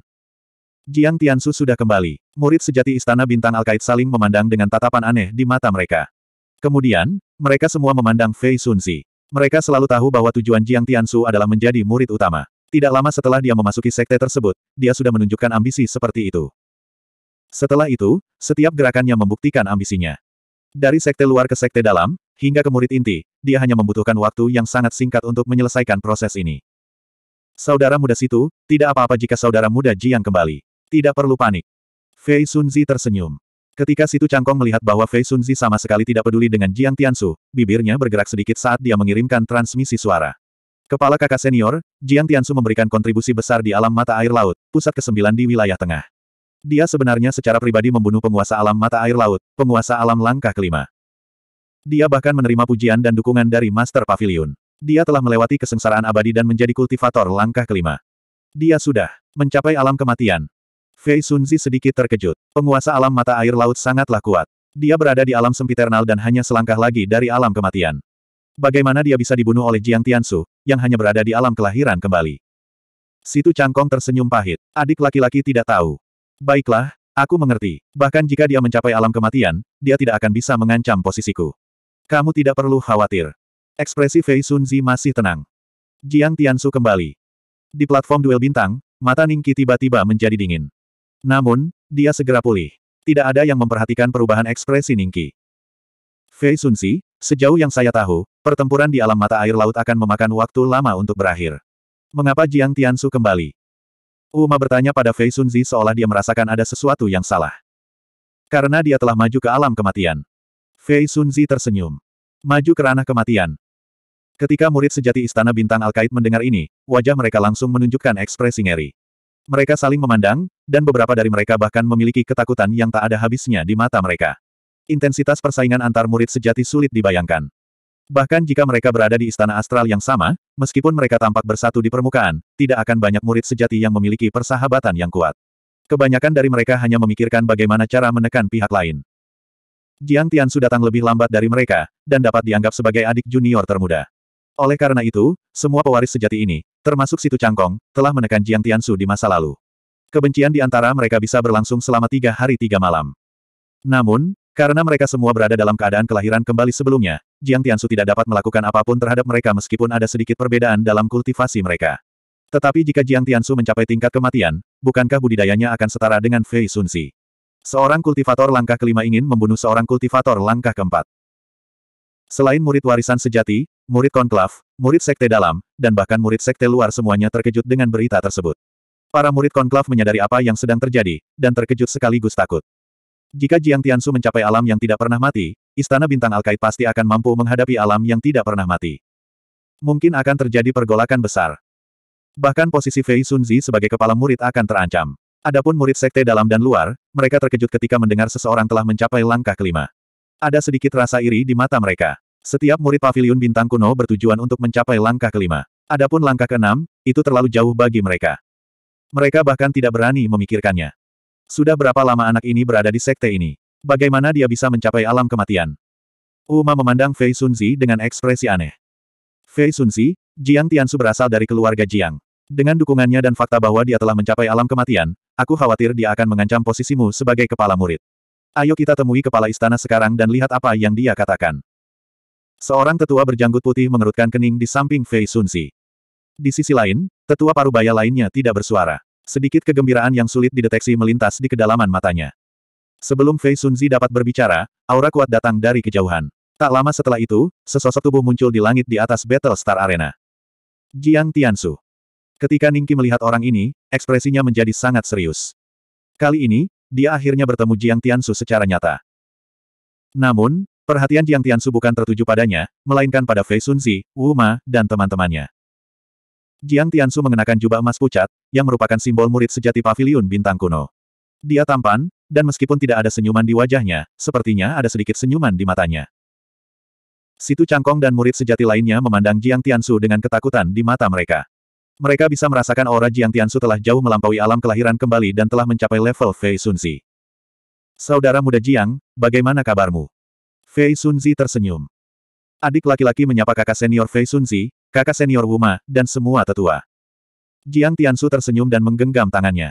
A: Jiang Tiansu sudah kembali. Murid sejati Istana Bintang Alkait saling memandang dengan tatapan aneh di mata mereka. Kemudian, mereka semua memandang Fei Sunzi. Mereka selalu tahu bahwa tujuan Jiang Tiansu adalah menjadi murid utama. Tidak lama setelah dia memasuki sekte tersebut, dia sudah menunjukkan ambisi seperti itu. Setelah itu, setiap gerakannya membuktikan ambisinya. Dari sekte luar ke sekte dalam, hingga ke murid inti, dia hanya membutuhkan waktu yang sangat singkat untuk menyelesaikan proses ini. Saudara muda situ, tidak apa-apa jika saudara muda Jiang kembali. Tidak perlu panik. Fei Sunzi tersenyum. Ketika situ Cangkong melihat bahwa Fei Sunzi sama sekali tidak peduli dengan Jiang Tianshu, bibirnya bergerak sedikit saat dia mengirimkan transmisi suara. Kepala kakak senior, Jiang Tianshu memberikan kontribusi besar di alam mata air laut, pusat kesembilan di wilayah tengah. Dia sebenarnya secara pribadi membunuh penguasa alam mata air laut, penguasa alam langkah kelima. Dia bahkan menerima pujian dan dukungan dari Master Pavilion. Dia telah melewati kesengsaraan abadi dan menjadi kultivator langkah kelima. Dia sudah mencapai alam kematian. Fei Sunzi sedikit terkejut. Penguasa alam mata air laut sangatlah kuat. Dia berada di alam sempiternal dan hanya selangkah lagi dari alam kematian. Bagaimana dia bisa dibunuh oleh Jiang Tiansu, yang hanya berada di alam kelahiran kembali? Situ Cangkong tersenyum pahit. Adik laki-laki tidak tahu. Baiklah, aku mengerti. Bahkan jika dia mencapai alam kematian, dia tidak akan bisa mengancam posisiku. Kamu tidak perlu khawatir. Ekspresi Fei Sunzi masih tenang. Jiang Tiansu kembali. Di platform duel bintang, mata Ningki tiba-tiba menjadi dingin. Namun, dia segera pulih. Tidak ada yang memperhatikan perubahan ekspresi Ningki. Fei Sunzi, sejauh yang saya tahu, pertempuran di alam mata air laut akan memakan waktu lama untuk berakhir. Mengapa Jiang Tiansu kembali? Uma bertanya pada Fei Sunzi seolah dia merasakan ada sesuatu yang salah. Karena dia telah maju ke alam kematian. Fei Sunzi tersenyum. Maju ke ranah kematian. Ketika murid sejati Istana Bintang Alkait mendengar ini, wajah mereka langsung menunjukkan ekspresi ngeri. Mereka saling memandang, dan beberapa dari mereka bahkan memiliki ketakutan yang tak ada habisnya di mata mereka. Intensitas persaingan antar murid sejati sulit dibayangkan. Bahkan jika mereka berada di istana astral yang sama, meskipun mereka tampak bersatu di permukaan, tidak akan banyak murid sejati yang memiliki persahabatan yang kuat. Kebanyakan dari mereka hanya memikirkan bagaimana cara menekan pihak lain. Jiang Tiansu datang lebih lambat dari mereka, dan dapat dianggap sebagai adik junior termuda. Oleh karena itu, semua pewaris sejati ini, termasuk Situ Changkong, telah menekan Jiang Tiansu di masa lalu. Kebencian di antara mereka bisa berlangsung selama tiga hari tiga malam. Namun, karena mereka semua berada dalam keadaan kelahiran kembali sebelumnya, Jiang Tiansu tidak dapat melakukan apapun terhadap mereka meskipun ada sedikit perbedaan dalam kultivasi mereka. Tetapi jika Jiang Tiansu mencapai tingkat kematian, bukankah budidayanya akan setara dengan Fei Sunsi? Seorang kultivator langkah kelima ingin membunuh seorang kultivator langkah keempat. Selain murid warisan sejati, murid konklav, murid sekte dalam, dan bahkan murid sekte luar semuanya terkejut dengan berita tersebut. Para murid konklav menyadari apa yang sedang terjadi, dan terkejut sekaligus takut. Jika Jiang Tiansu mencapai alam yang tidak pernah mati, Istana Bintang Alkait pasti akan mampu menghadapi alam yang tidak pernah mati. Mungkin akan terjadi pergolakan besar. Bahkan posisi Fei Sunzi sebagai kepala murid akan terancam. Adapun murid sekte dalam dan luar, mereka terkejut ketika mendengar seseorang telah mencapai langkah kelima. Ada sedikit rasa iri di mata mereka. Setiap murid pavilion bintang kuno bertujuan untuk mencapai langkah kelima. Adapun langkah keenam, itu terlalu jauh bagi mereka. Mereka bahkan tidak berani memikirkannya. Sudah berapa lama anak ini berada di sekte ini? Bagaimana dia bisa mencapai alam kematian? Uma memandang Fei Sunzi dengan ekspresi aneh. Fei Sunzi, Jiang Tianshu berasal dari keluarga Jiang. Dengan dukungannya dan fakta bahwa dia telah mencapai alam kematian, aku khawatir dia akan mengancam posisimu sebagai kepala murid. Ayo kita temui kepala istana sekarang dan lihat apa yang dia katakan. Seorang tetua berjanggut putih mengerutkan kening di samping Fei Sunzi. Di sisi lain, tetua parubaya lainnya tidak bersuara. Sedikit kegembiraan yang sulit dideteksi melintas di kedalaman matanya. Sebelum Fei Sunzi dapat berbicara, aura kuat datang dari kejauhan. Tak lama setelah itu, sesosok tubuh muncul di langit di atas Battle Star Arena. Jiang Tianshu. Ketika Ningki melihat orang ini, ekspresinya menjadi sangat serius. Kali ini, dia akhirnya bertemu Jiang Tianshu secara nyata. Namun, perhatian Jiang Tianshu bukan tertuju padanya, melainkan pada Fei Sunzi, Wu Ma, dan teman-temannya. Jiang Tianshu mengenakan jubah emas pucat, yang merupakan simbol murid sejati paviliun bintang kuno. Dia tampan, dan meskipun tidak ada senyuman di wajahnya, sepertinya ada sedikit senyuman di matanya. Situ Cangkong dan murid sejati lainnya memandang Jiang Tiansu dengan ketakutan di mata mereka. Mereka bisa merasakan aura Jiang Tiansu telah jauh melampaui alam kelahiran kembali dan telah mencapai level Fei Sunzi. Saudara muda Jiang, bagaimana kabarmu? Fei Sunzi tersenyum. Adik laki-laki menyapa kakak senior Fei Sunzi, kakak senior Wuma, dan semua tetua. Jiang Tiansu tersenyum dan menggenggam tangannya.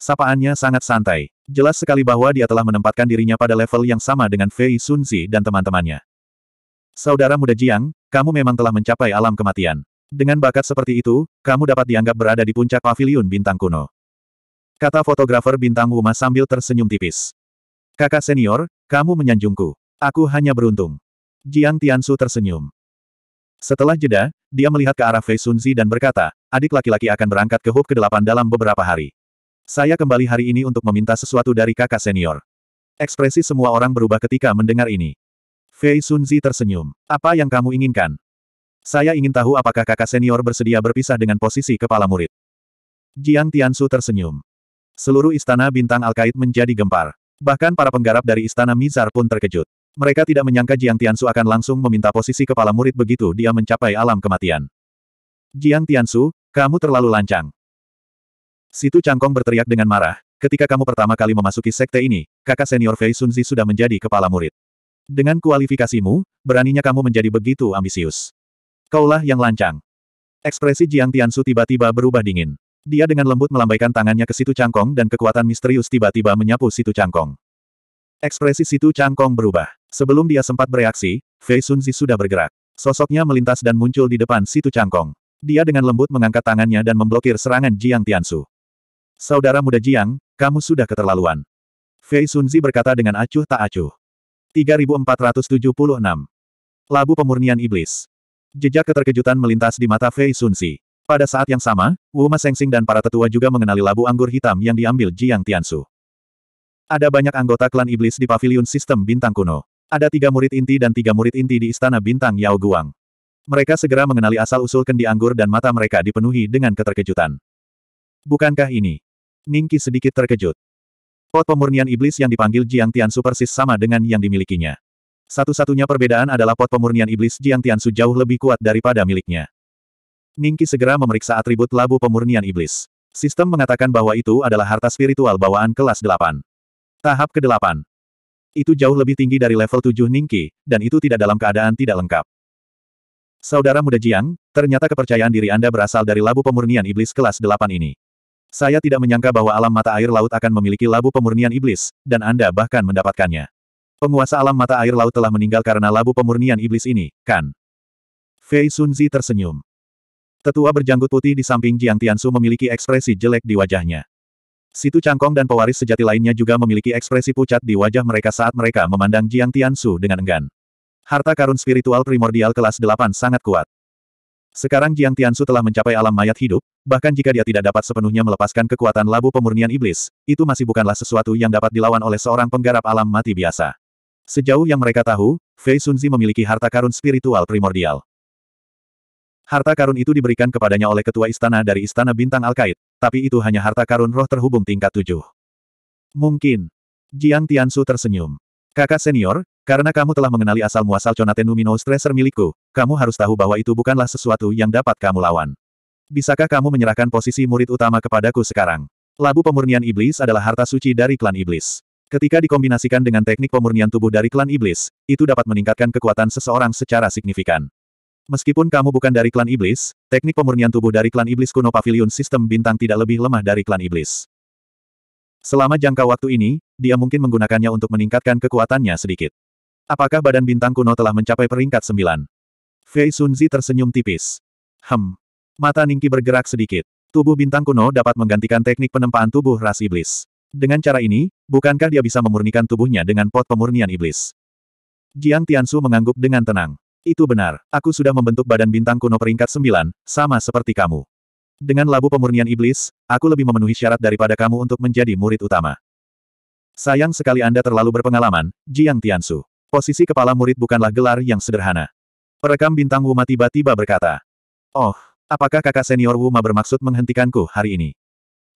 A: Sapaannya sangat santai. Jelas sekali bahwa dia telah menempatkan dirinya pada level yang sama dengan Fei Sunzi dan teman-temannya. Saudara muda Jiang, kamu memang telah mencapai alam kematian. Dengan bakat seperti itu, kamu dapat dianggap berada di puncak pavilion bintang kuno. Kata fotografer bintang Wuma sambil tersenyum tipis. Kakak senior, kamu menyanjungku. Aku hanya beruntung. Jiang Tiansu tersenyum. Setelah jeda, dia melihat ke arah Fei Sunzi dan berkata, adik laki-laki akan berangkat ke hub ke-8 dalam beberapa hari. Saya kembali hari ini untuk meminta sesuatu dari kakak senior. Ekspresi semua orang berubah ketika mendengar ini. Fei Sunzi tersenyum. Apa yang kamu inginkan? Saya ingin tahu apakah kakak senior bersedia berpisah dengan posisi kepala murid. Jiang Tiansu tersenyum. Seluruh istana bintang al Alkait menjadi gempar. Bahkan para penggarap dari istana Mizar pun terkejut. Mereka tidak menyangka Jiang Tiansu akan langsung meminta posisi kepala murid begitu dia mencapai alam kematian. Jiang Tiansu, kamu terlalu lancang. Situ Changkong berteriak dengan marah, ketika kamu pertama kali memasuki sekte ini, kakak senior Fei Sunzi sudah menjadi kepala murid. Dengan kualifikasimu, beraninya kamu menjadi begitu ambisius. Kaulah yang lancang. Ekspresi Jiang Tiansu tiba-tiba berubah dingin. Dia dengan lembut melambaikan tangannya ke situ Changkong dan kekuatan misterius tiba-tiba menyapu situ Changkong. Ekspresi situ Changkong berubah. Sebelum dia sempat bereaksi, Fei Sunzi sudah bergerak. Sosoknya melintas dan muncul di depan situ Changkong. Dia dengan lembut mengangkat tangannya dan memblokir serangan Jiang Tiansu. Saudara muda Jiang, kamu sudah keterlaluan. Fei Sunzi berkata dengan acuh tak acuh. 3476. Labu pemurnian iblis. Jejak keterkejutan melintas di mata Fei Sunzi. Pada saat yang sama, Wu Ma Sengsing dan para tetua juga mengenali labu anggur hitam yang diambil Jiang Tiansu. Ada banyak anggota klan iblis di pavilion sistem bintang kuno. Ada tiga murid inti dan tiga murid inti di istana bintang Yao Guang. Mereka segera mengenali asal-usul kendi anggur dan mata mereka dipenuhi dengan keterkejutan. Bukankah ini? Ningki sedikit terkejut. Pot pemurnian iblis yang dipanggil Jiang Tian Su persis sama dengan yang dimilikinya. Satu-satunya perbedaan adalah pot pemurnian iblis Jiang Su jauh lebih kuat daripada miliknya. Ningki segera memeriksa atribut labu pemurnian iblis. Sistem mengatakan bahwa itu adalah harta spiritual bawaan kelas 8. Tahap ke-8. Itu jauh lebih tinggi dari level 7 Ningki, dan itu tidak dalam keadaan tidak lengkap. Saudara muda Jiang, ternyata kepercayaan diri Anda berasal dari labu pemurnian iblis kelas 8 ini. Saya tidak menyangka bahwa alam mata air laut akan memiliki labu pemurnian iblis, dan Anda bahkan mendapatkannya. Penguasa alam mata air laut telah meninggal karena labu pemurnian iblis ini, kan? Fei Sunzi tersenyum. Tetua berjanggut putih di samping Jiang Tiansu memiliki ekspresi jelek di wajahnya. Situ Cangkong dan pewaris sejati lainnya juga memiliki ekspresi pucat di wajah mereka saat mereka memandang Jiang Tiansu dengan enggan. Harta karun spiritual primordial kelas 8 sangat kuat. Sekarang Jiang Tiansu telah mencapai alam mayat hidup, bahkan jika dia tidak dapat sepenuhnya melepaskan kekuatan labu pemurnian iblis, itu masih bukanlah sesuatu yang dapat dilawan oleh seorang penggarap alam mati biasa. Sejauh yang mereka tahu, Fei Sunzi memiliki harta karun spiritual primordial. Harta karun itu diberikan kepadanya oleh ketua istana dari Istana Bintang al Alkait, tapi itu hanya harta karun roh terhubung tingkat tujuh. Mungkin. Jiang Tiansu tersenyum. Kakak senior, karena kamu telah mengenali asal-muasal Conaten numino milikku, kamu harus tahu bahwa itu bukanlah sesuatu yang dapat kamu lawan. Bisakah kamu menyerahkan posisi murid utama kepadaku sekarang? Labu pemurnian iblis adalah harta suci dari klan iblis. Ketika dikombinasikan dengan teknik pemurnian tubuh dari klan iblis, itu dapat meningkatkan kekuatan seseorang secara signifikan. Meskipun kamu bukan dari klan iblis, teknik pemurnian tubuh dari klan iblis kuno pavilion sistem bintang tidak lebih lemah dari klan iblis. Selama jangka waktu ini, dia mungkin menggunakannya untuk meningkatkan kekuatannya sedikit. Apakah badan bintang kuno telah mencapai peringkat sembilan? Fei Sunzi tersenyum tipis. Hem. Mata Ningki bergerak sedikit. Tubuh bintang kuno dapat menggantikan teknik penempaan tubuh ras iblis. Dengan cara ini, bukankah dia bisa memurnikan tubuhnya dengan pot pemurnian iblis? Jiang Tiansu mengangguk dengan tenang. Itu benar, aku sudah membentuk badan bintang kuno peringkat sembilan, sama seperti kamu. Dengan labu pemurnian iblis, aku lebih memenuhi syarat daripada kamu untuk menjadi murid utama. Sayang sekali Anda terlalu berpengalaman, Jiang Tiansu. Posisi kepala murid bukanlah gelar yang sederhana. Perekam bintang Wuma tiba-tiba berkata, Oh, apakah kakak senior Wuma bermaksud menghentikanku hari ini?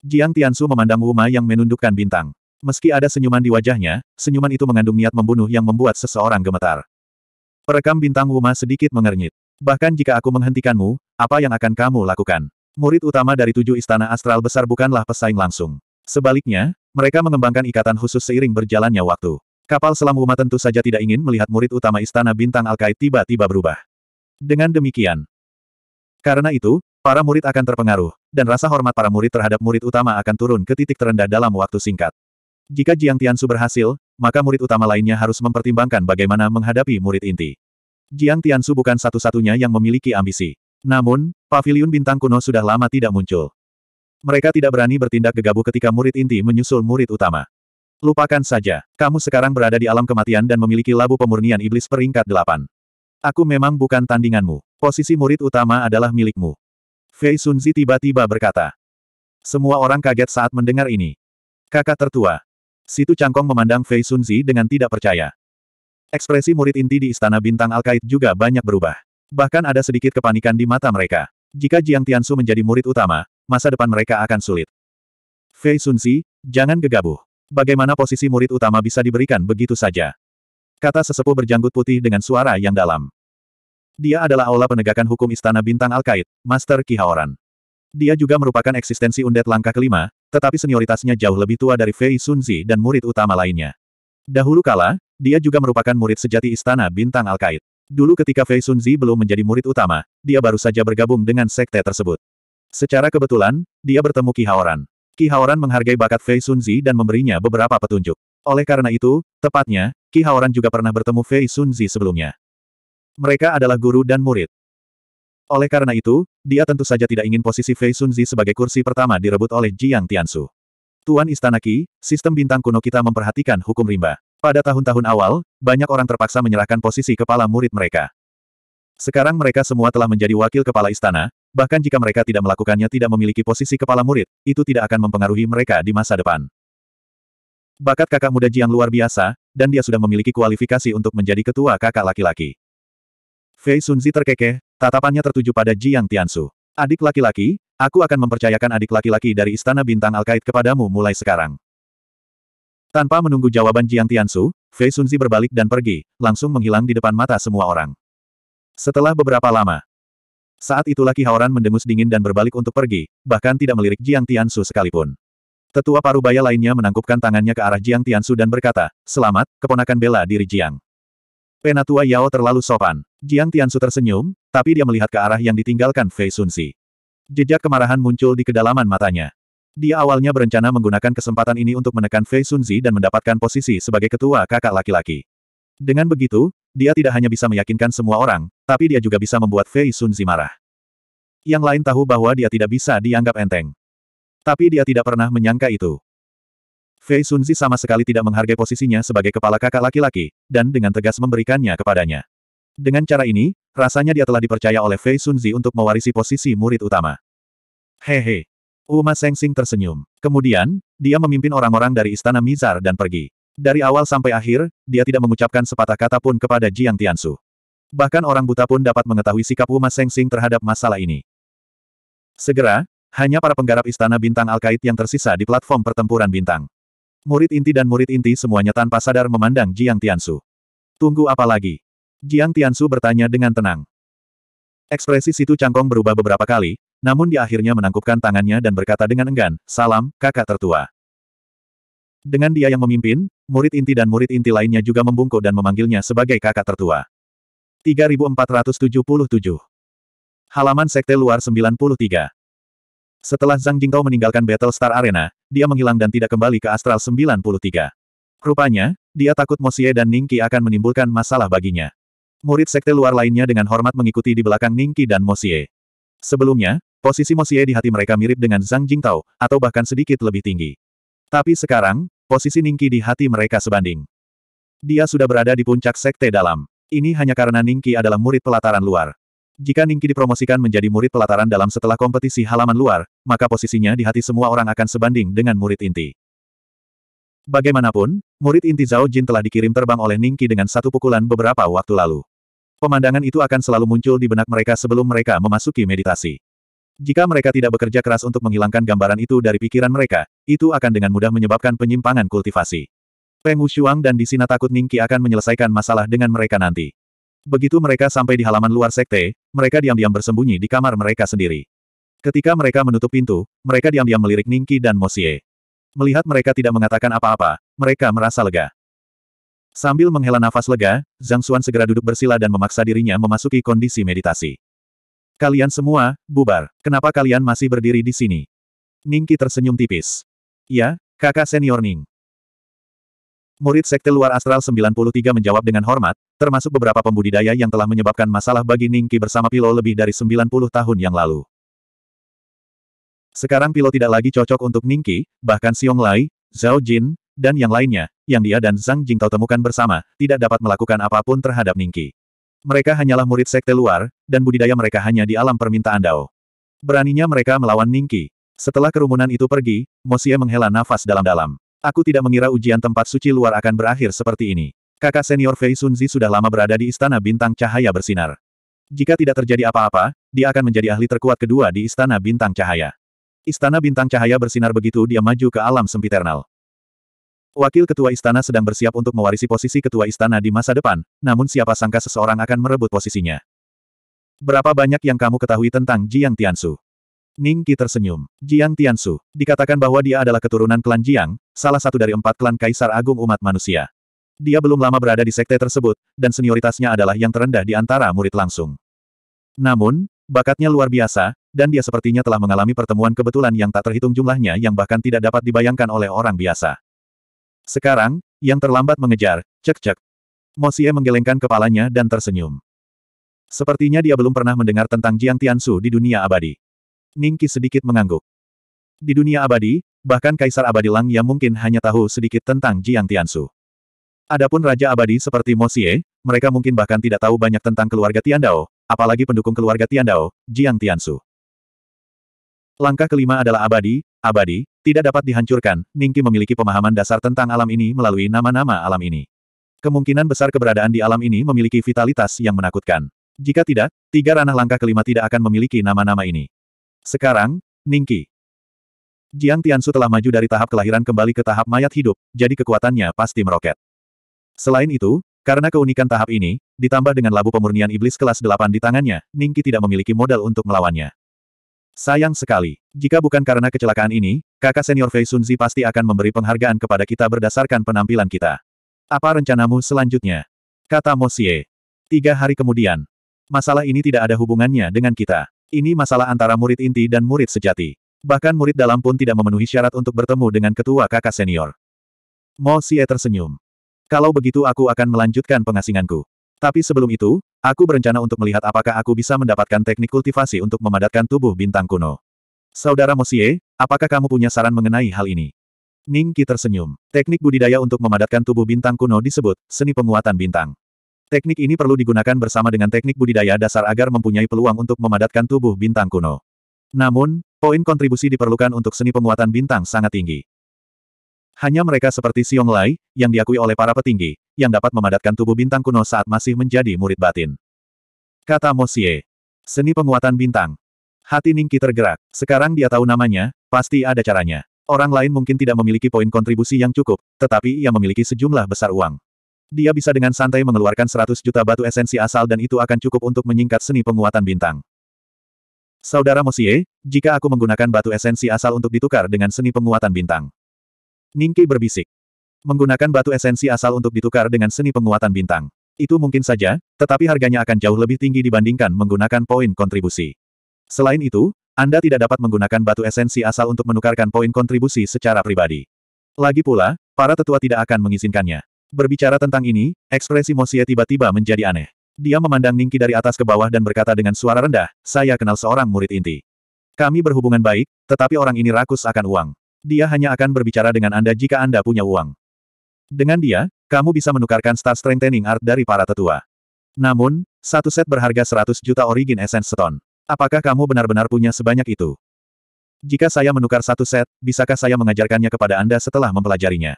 A: Jiang Tiansu memandang Wuma yang menundukkan bintang. Meski ada senyuman di wajahnya, senyuman itu mengandung niat membunuh yang membuat seseorang gemetar. Perekam bintang Wuma sedikit mengernyit. Bahkan jika aku menghentikanmu, apa yang akan kamu lakukan? Murid utama dari tujuh istana astral besar bukanlah pesaing langsung. Sebaliknya, mereka mengembangkan ikatan khusus seiring berjalannya waktu. Kapal selam Wuma tentu saja tidak ingin melihat murid utama istana bintang Alkaid tiba-tiba berubah. Dengan demikian, karena itu, para murid akan terpengaruh, dan rasa hormat para murid terhadap murid utama akan turun ke titik terendah dalam waktu singkat. Jika Jiang Tiansu berhasil, maka murid utama lainnya harus mempertimbangkan bagaimana menghadapi murid inti. Jiang Tiansu bukan satu-satunya yang memiliki ambisi. Namun, paviliun bintang kuno sudah lama tidak muncul. Mereka tidak berani bertindak gegabah ketika murid inti menyusul murid utama. Lupakan saja, kamu sekarang berada di alam kematian dan memiliki labu pemurnian iblis peringkat delapan. Aku memang bukan tandinganmu. Posisi murid utama adalah milikmu. Fei Sunzi tiba-tiba berkata. Semua orang kaget saat mendengar ini. Kakak tertua, Situ Cangkong memandang Fei Sunzi dengan tidak percaya. Ekspresi murid inti di Istana Bintang Alkait juga banyak berubah. Bahkan ada sedikit kepanikan di mata mereka. Jika Jiang Tiansu menjadi murid utama, masa depan mereka akan sulit. Fei Sunzi, jangan gegabah. Bagaimana posisi murid utama bisa diberikan begitu saja? Kata sesepuh berjanggut putih dengan suara yang dalam. Dia adalah aula penegakan hukum Istana Bintang Alkait, Master Kihaoran. Dia juga merupakan eksistensi undet langkah kelima, tetapi senioritasnya jauh lebih tua dari Fei Sunzi dan murid utama lainnya. Dahulu kala, dia juga merupakan murid sejati Istana Bintang al Alkait. Dulu ketika Fei Sunzi belum menjadi murid utama, dia baru saja bergabung dengan sekte tersebut. Secara kebetulan, dia bertemu Ki Haoran. Ki Haoran menghargai bakat Fei Sunzi dan memberinya beberapa petunjuk. Oleh karena itu, tepatnya, Ki Haoran juga pernah bertemu Fei Sunzi sebelumnya. Mereka adalah guru dan murid. Oleh karena itu, dia tentu saja tidak ingin posisi Fei Sunzi sebagai kursi pertama direbut oleh Jiang Tiansu. Tuan Istana Qi, sistem bintang kuno kita memperhatikan hukum rimba. Pada tahun-tahun awal, banyak orang terpaksa menyerahkan posisi kepala murid mereka. Sekarang mereka semua telah menjadi wakil kepala istana, bahkan jika mereka tidak melakukannya tidak memiliki posisi kepala murid, itu tidak akan mempengaruhi mereka di masa depan. Bakat kakak muda Jiang luar biasa, dan dia sudah memiliki kualifikasi untuk menjadi ketua kakak laki-laki. Fei Sunzi terkekeh, Tatapannya tertuju pada Jiang Tiansu. Adik laki-laki, aku akan mempercayakan adik laki-laki dari Istana Bintang Alkait kepadamu mulai sekarang. Tanpa menunggu jawaban Jiang Tiansu, Fei Sunzi berbalik dan pergi, langsung menghilang di depan mata semua orang. Setelah beberapa lama, saat itulah Ki Haoran mendengus dingin dan berbalik untuk pergi, bahkan tidak melirik Jiang Tiansu sekalipun. Tetua parubaya lainnya menangkupkan tangannya ke arah Jiang Tiansu dan berkata, Selamat, keponakan bela diri Jiang. Penatua Yao terlalu sopan. Jiang Tiansu tersenyum, tapi dia melihat ke arah yang ditinggalkan Fei Sunsi. Jejak kemarahan muncul di kedalaman matanya. Dia awalnya berencana menggunakan kesempatan ini untuk menekan Fei Sunzi dan mendapatkan posisi sebagai ketua kakak laki-laki. Dengan begitu, dia tidak hanya bisa meyakinkan semua orang, tapi dia juga bisa membuat Fei Sunzi marah. Yang lain tahu bahwa dia tidak bisa dianggap enteng. Tapi dia tidak pernah menyangka itu. Fei Sunzi sama sekali tidak menghargai posisinya sebagai kepala kakak laki-laki, dan dengan tegas memberikannya kepadanya. Dengan cara ini, rasanya dia telah dipercaya oleh Fei Sunzi untuk mewarisi posisi murid utama. Hehe. Uma Sengsing tersenyum. Kemudian, dia memimpin orang-orang dari istana Mizar dan pergi. Dari awal sampai akhir, dia tidak mengucapkan sepatah kata pun kepada Jiang Tiansu. Bahkan orang buta pun dapat mengetahui sikap Uma Sengsing terhadap masalah ini. Segera, hanya para penggarap istana bintang Alkait yang tersisa di platform pertempuran bintang. Murid inti dan murid inti semuanya tanpa sadar memandang Jiang Tiansu. Tunggu apa lagi? Jiang Tiansu bertanya dengan tenang. Ekspresi situ cangkong berubah beberapa kali, namun di akhirnya menangkupkan tangannya dan berkata dengan enggan, salam, kakak tertua. Dengan dia yang memimpin, murid inti dan murid inti lainnya juga membungkuk dan memanggilnya sebagai kakak tertua. 3477 Halaman Sekte Luar 93 setelah Zhang Jingtao meninggalkan Battle Star Arena, dia menghilang dan tidak kembali ke Astral 93. Rupanya, dia takut Mosie dan Ningki akan menimbulkan masalah baginya. Murid sekte luar lainnya dengan hormat mengikuti di belakang Ningki dan Mosie. Sebelumnya, posisi Mosie di hati mereka mirip dengan Zhang Jingtao, atau bahkan sedikit lebih tinggi. Tapi sekarang, posisi Ningki di hati mereka sebanding. Dia sudah berada di puncak sekte dalam. Ini hanya karena Ningki adalah murid pelataran luar. Jika Ningki dipromosikan menjadi murid pelataran dalam setelah kompetisi halaman luar, maka posisinya di hati semua orang akan sebanding dengan murid inti. Bagaimanapun, murid inti Zhao Jin telah dikirim terbang oleh Ningki dengan satu pukulan beberapa waktu lalu. Pemandangan itu akan selalu muncul di benak mereka sebelum mereka memasuki meditasi. Jika mereka tidak bekerja keras untuk menghilangkan gambaran itu dari pikiran mereka, itu akan dengan mudah menyebabkan penyimpangan kultivasi. Peng Wushuang dan Disina takut Ningki akan menyelesaikan masalah dengan mereka nanti. Begitu mereka sampai di halaman luar sekte, mereka diam-diam bersembunyi di kamar mereka sendiri. Ketika mereka menutup pintu, mereka diam-diam melirik Ningki dan Mosie. Melihat mereka tidak mengatakan apa-apa, mereka merasa lega. Sambil menghela nafas lega, Zhang Xuan segera duduk bersila dan memaksa dirinya memasuki kondisi meditasi. Kalian semua, bubar. Kenapa kalian masih berdiri di sini? Ningki tersenyum tipis. Ya, kakak senior Ning. Murid Sekte Luar Astral 93 menjawab dengan hormat, termasuk beberapa pembudidaya yang telah menyebabkan masalah bagi Ningki bersama Pilo lebih dari 90 tahun yang lalu. Sekarang Pilo tidak lagi cocok untuk Ningki, bahkan Xiong Lai, Zhao Jin, dan yang lainnya, yang dia dan Zhang Jingtao temukan bersama, tidak dapat melakukan apapun terhadap Ningki. Mereka hanyalah murid sekte luar, dan budidaya mereka hanya di alam permintaan Dao. Beraninya mereka melawan Ningki. Setelah kerumunan itu pergi, Mosie menghela nafas dalam-dalam. Aku tidak mengira ujian tempat suci luar akan berakhir seperti ini. Kakak senior Fei Sunzi sudah lama berada di Istana Bintang Cahaya Bersinar. Jika tidak terjadi apa-apa, dia akan menjadi ahli terkuat kedua di Istana Bintang Cahaya. Istana Bintang Cahaya Bersinar begitu dia maju ke alam sempiternal. Wakil Ketua Istana sedang bersiap untuk mewarisi posisi Ketua Istana di masa depan, namun siapa sangka seseorang akan merebut posisinya. Berapa banyak yang kamu ketahui tentang Jiang Tiansu? Ning Qi tersenyum. Jiang Tianshu, Dikatakan bahwa dia adalah keturunan klan Jiang, salah satu dari empat klan Kaisar Agung Umat Manusia. Dia belum lama berada di sekte tersebut, dan senioritasnya adalah yang terendah di antara murid langsung. Namun, bakatnya luar biasa, dan dia sepertinya telah mengalami pertemuan kebetulan yang tak terhitung jumlahnya yang bahkan tidak dapat dibayangkan oleh orang biasa. Sekarang, yang terlambat mengejar, cek-cek. Mosie menggelengkan kepalanya dan tersenyum. Sepertinya dia belum pernah mendengar tentang Jiang Tianshu di dunia abadi. Ningki sedikit mengangguk. Di dunia abadi, bahkan Kaisar Abadi Lang yang mungkin hanya tahu sedikit tentang Jiang Tiansu. Adapun Raja Abadi seperti Mo Xie, mereka mungkin bahkan tidak tahu banyak tentang keluarga Tiandao, apalagi pendukung keluarga Tiandao, Jiang Tiansu. Langkah kelima adalah abadi, abadi, tidak dapat dihancurkan, Ningki memiliki pemahaman dasar tentang alam ini melalui nama-nama alam ini. Kemungkinan besar keberadaan di alam ini memiliki vitalitas yang menakutkan. Jika tidak, tiga ranah langkah kelima tidak akan memiliki nama-nama ini. Sekarang, Ningki. Jiang Tiansu telah maju dari tahap kelahiran kembali ke tahap mayat hidup, jadi kekuatannya pasti meroket. Selain itu, karena keunikan tahap ini, ditambah dengan labu pemurnian iblis kelas 8 di tangannya, Ningki tidak memiliki modal untuk melawannya. Sayang sekali, jika bukan karena kecelakaan ini, kakak senior Fei Sunzi pasti akan memberi penghargaan kepada kita berdasarkan penampilan kita. Apa rencanamu selanjutnya? Kata Mosie. Tiga hari kemudian. Masalah ini tidak ada hubungannya dengan kita. Ini masalah antara murid inti dan murid sejati. Bahkan murid dalam pun tidak memenuhi syarat untuk bertemu dengan ketua kakak senior. Mo Xie tersenyum. Kalau begitu aku akan melanjutkan pengasinganku. Tapi sebelum itu, aku berencana untuk melihat apakah aku bisa mendapatkan teknik kultivasi untuk memadatkan tubuh bintang kuno. Saudara Mo Xie, apakah kamu punya saran mengenai hal ini? Ning Qi tersenyum. Teknik budidaya untuk memadatkan tubuh bintang kuno disebut seni penguatan bintang. Teknik ini perlu digunakan bersama dengan teknik budidaya dasar agar mempunyai peluang untuk memadatkan tubuh bintang kuno. Namun, poin kontribusi diperlukan untuk seni penguatan bintang sangat tinggi. Hanya mereka seperti Siung Lai, yang diakui oleh para petinggi, yang dapat memadatkan tubuh bintang kuno saat masih menjadi murid batin. Kata Mosie. Seni penguatan bintang. Hati Ningki tergerak. Sekarang dia tahu namanya, pasti ada caranya. Orang lain mungkin tidak memiliki poin kontribusi yang cukup, tetapi ia memiliki sejumlah besar uang. Dia bisa dengan santai mengeluarkan 100 juta batu esensi asal dan itu akan cukup untuk menyingkat seni penguatan bintang. Saudara Mosie, jika aku menggunakan batu esensi asal untuk ditukar dengan seni penguatan bintang. Ningki berbisik. Menggunakan batu esensi asal untuk ditukar dengan seni penguatan bintang. Itu mungkin saja, tetapi harganya akan jauh lebih tinggi dibandingkan menggunakan poin kontribusi. Selain itu, Anda tidak dapat menggunakan batu esensi asal untuk menukarkan poin kontribusi secara pribadi. Lagi pula, para tetua tidak akan mengizinkannya. Berbicara tentang ini, ekspresi Mosia tiba-tiba menjadi aneh. Dia memandang Ningki dari atas ke bawah dan berkata dengan suara rendah, saya kenal seorang murid inti. Kami berhubungan baik, tetapi orang ini rakus akan uang. Dia hanya akan berbicara dengan Anda jika Anda punya uang. Dengan dia, kamu bisa menukarkan star strengthening art dari para tetua. Namun, satu set berharga 100 juta origin essence stone. Apakah kamu benar-benar punya sebanyak itu? Jika saya menukar satu set, bisakah saya mengajarkannya kepada Anda setelah mempelajarinya?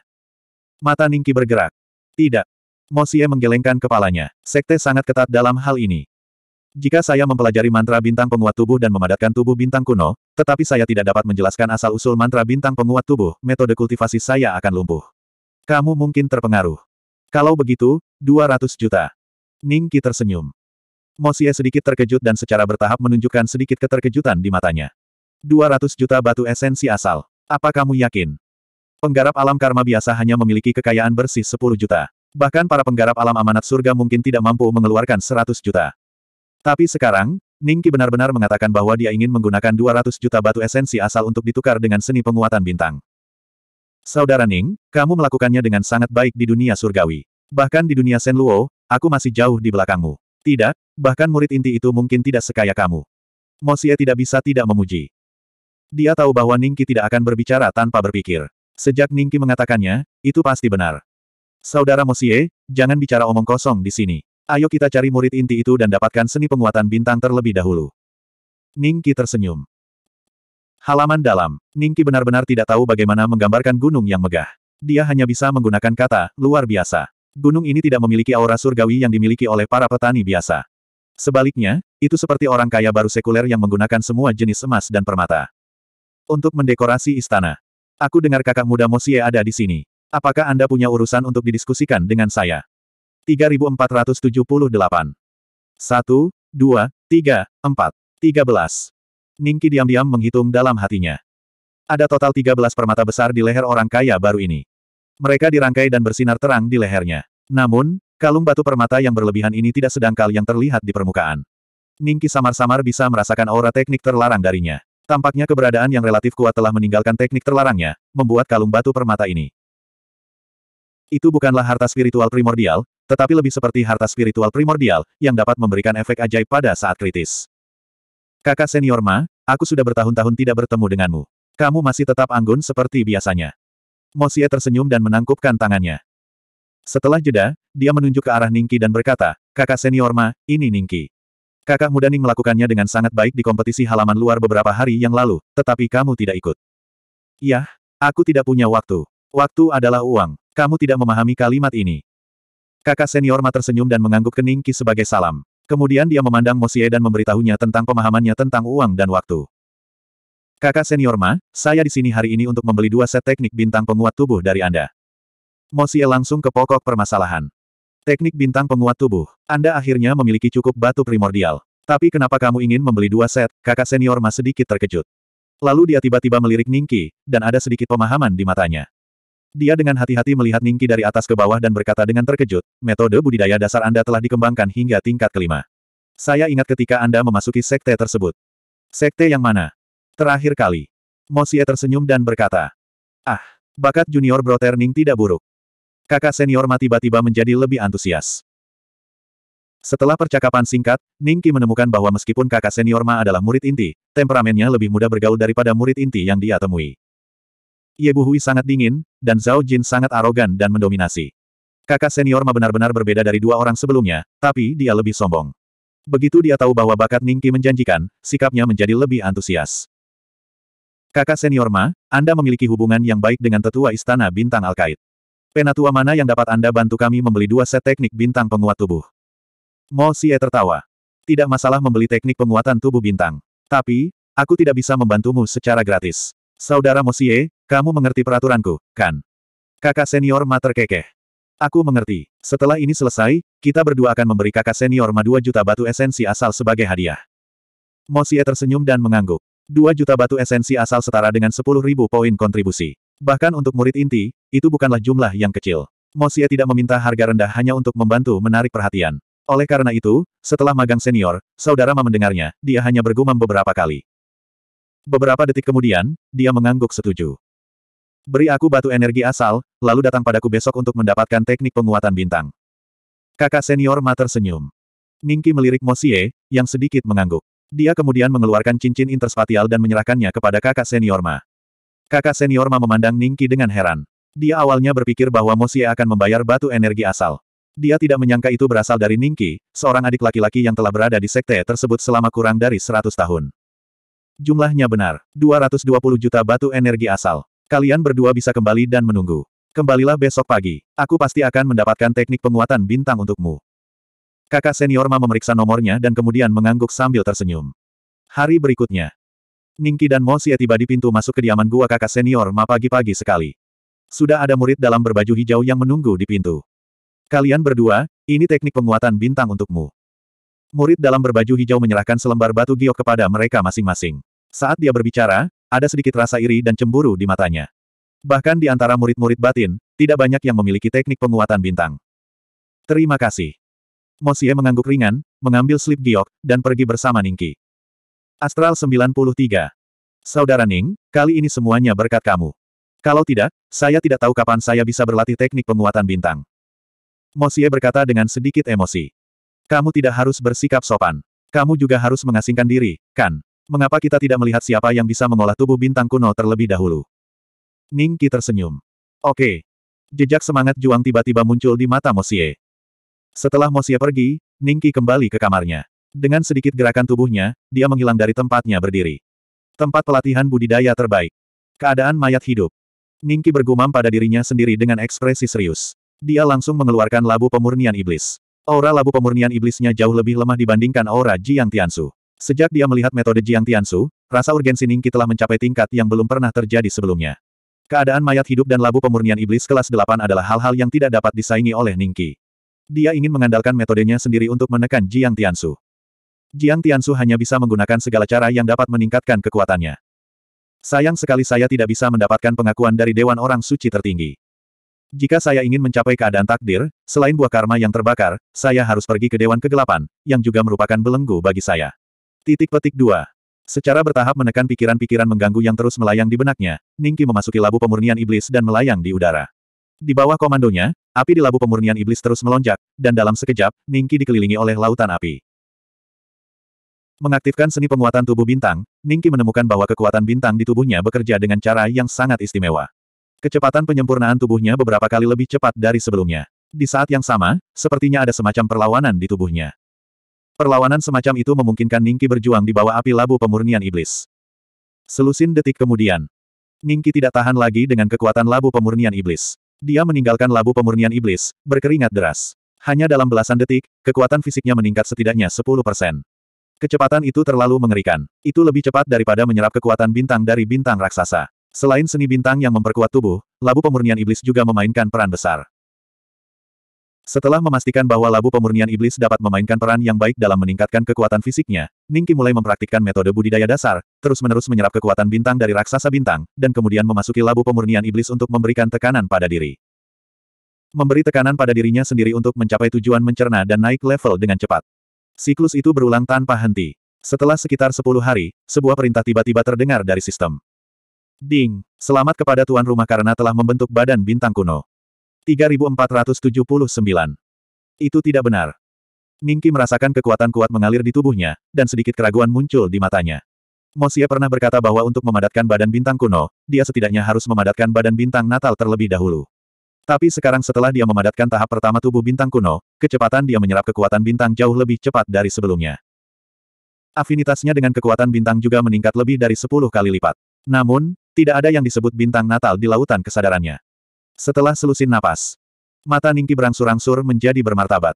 A: Mata Ningki bergerak. Tidak. Mosie menggelengkan kepalanya. Sekte sangat ketat dalam hal ini. Jika saya mempelajari mantra bintang penguat tubuh dan memadatkan tubuh bintang kuno, tetapi saya tidak dapat menjelaskan asal-usul mantra bintang penguat tubuh, metode kultivasi saya akan lumpuh. Kamu mungkin terpengaruh. Kalau begitu, 200 juta. Ning Ningki tersenyum. Mosie sedikit terkejut dan secara bertahap menunjukkan sedikit keterkejutan di matanya. 200 juta batu esensi asal. Apa kamu yakin? Penggarap alam karma biasa hanya memiliki kekayaan bersih 10 juta. Bahkan para penggarap alam amanat surga mungkin tidak mampu mengeluarkan 100 juta. Tapi sekarang, Ningki benar-benar mengatakan bahwa dia ingin menggunakan 200 juta batu esensi asal untuk ditukar dengan seni penguatan bintang. Saudara Ning, kamu melakukannya dengan sangat baik di dunia surgawi. Bahkan di dunia Sen Luo, aku masih jauh di belakangmu. Tidak, bahkan murid inti itu mungkin tidak sekaya kamu. Mosie tidak bisa tidak memuji. Dia tahu bahwa Ningki tidak akan berbicara tanpa berpikir. Sejak Ningki mengatakannya, itu pasti benar. Saudara Mosie, jangan bicara omong kosong di sini. Ayo kita cari murid inti itu dan dapatkan seni penguatan bintang terlebih dahulu. Ningki tersenyum. Halaman dalam, Ningki benar-benar tidak tahu bagaimana menggambarkan gunung yang megah. Dia hanya bisa menggunakan kata, luar biasa. Gunung ini tidak memiliki aura surgawi yang dimiliki oleh para petani biasa. Sebaliknya, itu seperti orang kaya baru sekuler yang menggunakan semua jenis emas dan permata. Untuk mendekorasi istana, Aku dengar kakak muda Mosie ada di sini. Apakah Anda punya urusan untuk didiskusikan dengan saya? 3478 1, 2, 3, 4, 13 Ningki diam-diam menghitung dalam hatinya. Ada total 13 permata besar di leher orang kaya baru ini. Mereka dirangkai dan bersinar terang di lehernya. Namun, kalung batu permata yang berlebihan ini tidak sedangkal yang terlihat di permukaan. Ningki samar-samar bisa merasakan aura teknik terlarang darinya. Tampaknya keberadaan yang relatif kuat telah meninggalkan teknik terlarangnya, membuat kalung batu permata ini. Itu bukanlah harta spiritual primordial, tetapi lebih seperti harta spiritual primordial, yang dapat memberikan efek ajaib pada saat kritis. Kakak senior Ma, aku sudah bertahun-tahun tidak bertemu denganmu. Kamu masih tetap anggun seperti biasanya. Mosie tersenyum dan menangkupkan tangannya. Setelah jeda, dia menunjuk ke arah Ningki dan berkata, kakak senior Ma, ini Ningki. Kakak muda Ning melakukannya dengan sangat baik di kompetisi halaman luar beberapa hari yang lalu, tetapi kamu tidak ikut. Yah, aku tidak punya waktu. Waktu adalah uang. Kamu tidak memahami kalimat ini. Kakak senior Ma tersenyum dan mengangguk kening sebagai salam. Kemudian dia memandang Mosie dan memberitahunya tentang pemahamannya tentang uang dan waktu. Kakak senior Ma, saya di sini hari ini untuk membeli dua set teknik bintang penguat tubuh dari Anda. Mosie langsung ke pokok permasalahan. Teknik bintang penguat tubuh. Anda akhirnya memiliki cukup batu primordial. Tapi kenapa kamu ingin membeli dua set? Kakak senior Mas sedikit terkejut. Lalu dia tiba-tiba melirik Ningki, dan ada sedikit pemahaman di matanya. Dia dengan hati-hati melihat Ningki dari atas ke bawah dan berkata dengan terkejut, metode budidaya dasar Anda telah dikembangkan hingga tingkat kelima. Saya ingat ketika Anda memasuki sekte tersebut. Sekte yang mana? Terakhir kali. Mosie tersenyum dan berkata, Ah, bakat junior Broter Ning tidak buruk. Kakak senior Ma tiba-tiba menjadi lebih antusias. Setelah percakapan singkat, Ningki menemukan bahwa meskipun kakak senior Ma adalah murid inti, temperamennya lebih mudah bergaul daripada murid inti yang dia temui. Yebu Hui sangat dingin, dan Zhao Jin sangat arogan dan mendominasi. Kakak senior Ma benar-benar berbeda dari dua orang sebelumnya, tapi dia lebih sombong. Begitu dia tahu bahwa bakat Ningki menjanjikan, sikapnya menjadi lebih antusias. Kakak senior Ma, Anda memiliki hubungan yang baik dengan tetua istana bintang al Alkait. Penatua mana yang dapat Anda bantu kami membeli dua set teknik bintang penguat tubuh? Mo Xie tertawa. Tidak masalah membeli teknik penguatan tubuh bintang. Tapi, aku tidak bisa membantumu secara gratis. Saudara Mo Xie, kamu mengerti peraturanku, kan? Kakak senior Ma terkekeh. Aku mengerti. Setelah ini selesai, kita berdua akan memberi kakak senior Ma 2 juta batu esensi asal sebagai hadiah. Mo Xie tersenyum dan mengangguk. 2 juta batu esensi asal setara dengan 10.000 poin kontribusi. Bahkan untuk murid inti, itu bukanlah jumlah yang kecil. Mosia tidak meminta harga rendah hanya untuk membantu menarik perhatian. Oleh karena itu, setelah magang senior, saudara Ma mendengarnya, dia hanya bergumam beberapa kali. Beberapa detik kemudian, dia mengangguk setuju. Beri aku batu energi asal, lalu datang padaku besok untuk mendapatkan teknik penguatan bintang. Kakak senior Ma tersenyum. Ningki melirik Mosie, yang sedikit mengangguk. Dia kemudian mengeluarkan cincin interspatial dan menyerahkannya kepada kakak senior Ma. Kakak senior Ma memandang Ningki dengan heran. Dia awalnya berpikir bahwa Mosie akan membayar batu energi asal. Dia tidak menyangka itu berasal dari Ningki, seorang adik laki-laki yang telah berada di sekte tersebut selama kurang dari 100 tahun. Jumlahnya benar, 220 juta batu energi asal. Kalian berdua bisa kembali dan menunggu. Kembalilah besok pagi. Aku pasti akan mendapatkan teknik penguatan bintang untukmu. Kakak senior Ma memeriksa nomornya dan kemudian mengangguk sambil tersenyum. Hari berikutnya, Ningki dan Mo Xie tiba di pintu masuk kediaman gua kakak senior Ma pagi-pagi sekali. Sudah ada murid dalam berbaju hijau yang menunggu di pintu. Kalian berdua, ini teknik penguatan bintang untukmu. Murid dalam berbaju hijau menyerahkan selembar batu giok kepada mereka masing-masing. Saat dia berbicara, ada sedikit rasa iri dan cemburu di matanya. Bahkan di antara murid-murid batin, tidak banyak yang memiliki teknik penguatan bintang. Terima kasih. Mosie mengangguk ringan, mengambil slip giok, dan pergi bersama Ningki. Astral 93. Saudara Ning, kali ini semuanya berkat kamu. Kalau tidak, saya tidak tahu kapan saya bisa berlatih teknik penguatan bintang. Mosie berkata dengan sedikit emosi. Kamu tidak harus bersikap sopan. Kamu juga harus mengasingkan diri, kan? Mengapa kita tidak melihat siapa yang bisa mengolah tubuh bintang kuno terlebih dahulu? Ning Qi tersenyum. Oke. Jejak semangat juang tiba-tiba muncul di mata Mosie. Setelah Mosie pergi, Ning Qi kembali ke kamarnya. Dengan sedikit gerakan tubuhnya, dia menghilang dari tempatnya berdiri. Tempat pelatihan budidaya terbaik. Keadaan mayat hidup. Ningki bergumam pada dirinya sendiri dengan ekspresi serius. Dia langsung mengeluarkan labu pemurnian iblis. Aura labu pemurnian iblisnya jauh lebih lemah dibandingkan aura Jiang Tiansu. Sejak dia melihat metode Jiang Tiansu, rasa urgensi Ningki telah mencapai tingkat yang belum pernah terjadi sebelumnya. Keadaan mayat hidup dan labu pemurnian iblis kelas 8 adalah hal-hal yang tidak dapat disaingi oleh Ningki. Dia ingin mengandalkan metodenya sendiri untuk menekan Jiang Tiansu. Jiang Tianshu hanya bisa menggunakan segala cara yang dapat meningkatkan kekuatannya. Sayang sekali saya tidak bisa mendapatkan pengakuan dari Dewan Orang Suci tertinggi. Jika saya ingin mencapai keadaan takdir, selain buah karma yang terbakar, saya harus pergi ke Dewan Kegelapan, yang juga merupakan belenggu bagi saya. Titik petik 2. Secara bertahap menekan pikiran-pikiran mengganggu yang terus melayang di benaknya, Ningki memasuki labu pemurnian iblis dan melayang di udara. Di bawah komandonya, api di labu pemurnian iblis terus melonjak, dan dalam sekejap, Ningki dikelilingi oleh lautan api. Mengaktifkan seni penguatan tubuh bintang, Ningki menemukan bahwa kekuatan bintang di tubuhnya bekerja dengan cara yang sangat istimewa. Kecepatan penyempurnaan tubuhnya beberapa kali lebih cepat dari sebelumnya. Di saat yang sama, sepertinya ada semacam perlawanan di tubuhnya. Perlawanan semacam itu memungkinkan Ningki berjuang di bawah api labu pemurnian iblis. Selusin detik kemudian, Ningki tidak tahan lagi dengan kekuatan labu pemurnian iblis. Dia meninggalkan labu pemurnian iblis, berkeringat deras. Hanya dalam belasan detik, kekuatan fisiknya meningkat setidaknya 10 persen. Kecepatan itu terlalu mengerikan. Itu lebih cepat daripada menyerap kekuatan bintang dari bintang raksasa. Selain seni bintang yang memperkuat tubuh, labu pemurnian iblis juga memainkan peran besar. Setelah memastikan bahwa labu pemurnian iblis dapat memainkan peran yang baik dalam meningkatkan kekuatan fisiknya, Ningki mulai mempraktikkan metode budidaya dasar, terus-menerus menyerap kekuatan bintang dari raksasa bintang, dan kemudian memasuki labu pemurnian iblis untuk memberikan tekanan pada diri. Memberi tekanan pada dirinya sendiri untuk mencapai tujuan mencerna dan naik level dengan cepat. Siklus itu berulang tanpa henti. Setelah sekitar sepuluh hari, sebuah perintah tiba-tiba terdengar dari sistem. Ding, selamat kepada tuan rumah karena telah membentuk badan bintang kuno. 3479. Itu tidak benar. Ningki merasakan kekuatan kuat mengalir di tubuhnya, dan sedikit keraguan muncul di matanya. Mosia pernah berkata bahwa untuk memadatkan badan bintang kuno, dia setidaknya harus memadatkan badan bintang natal terlebih dahulu. Tapi sekarang setelah dia memadatkan tahap pertama tubuh bintang kuno, kecepatan dia menyerap kekuatan bintang jauh lebih cepat dari sebelumnya. Afinitasnya dengan kekuatan bintang juga meningkat lebih dari 10 kali lipat. Namun, tidak ada yang disebut bintang natal di lautan kesadarannya. Setelah selusin napas, mata Ningki berangsur-angsur menjadi bermartabat.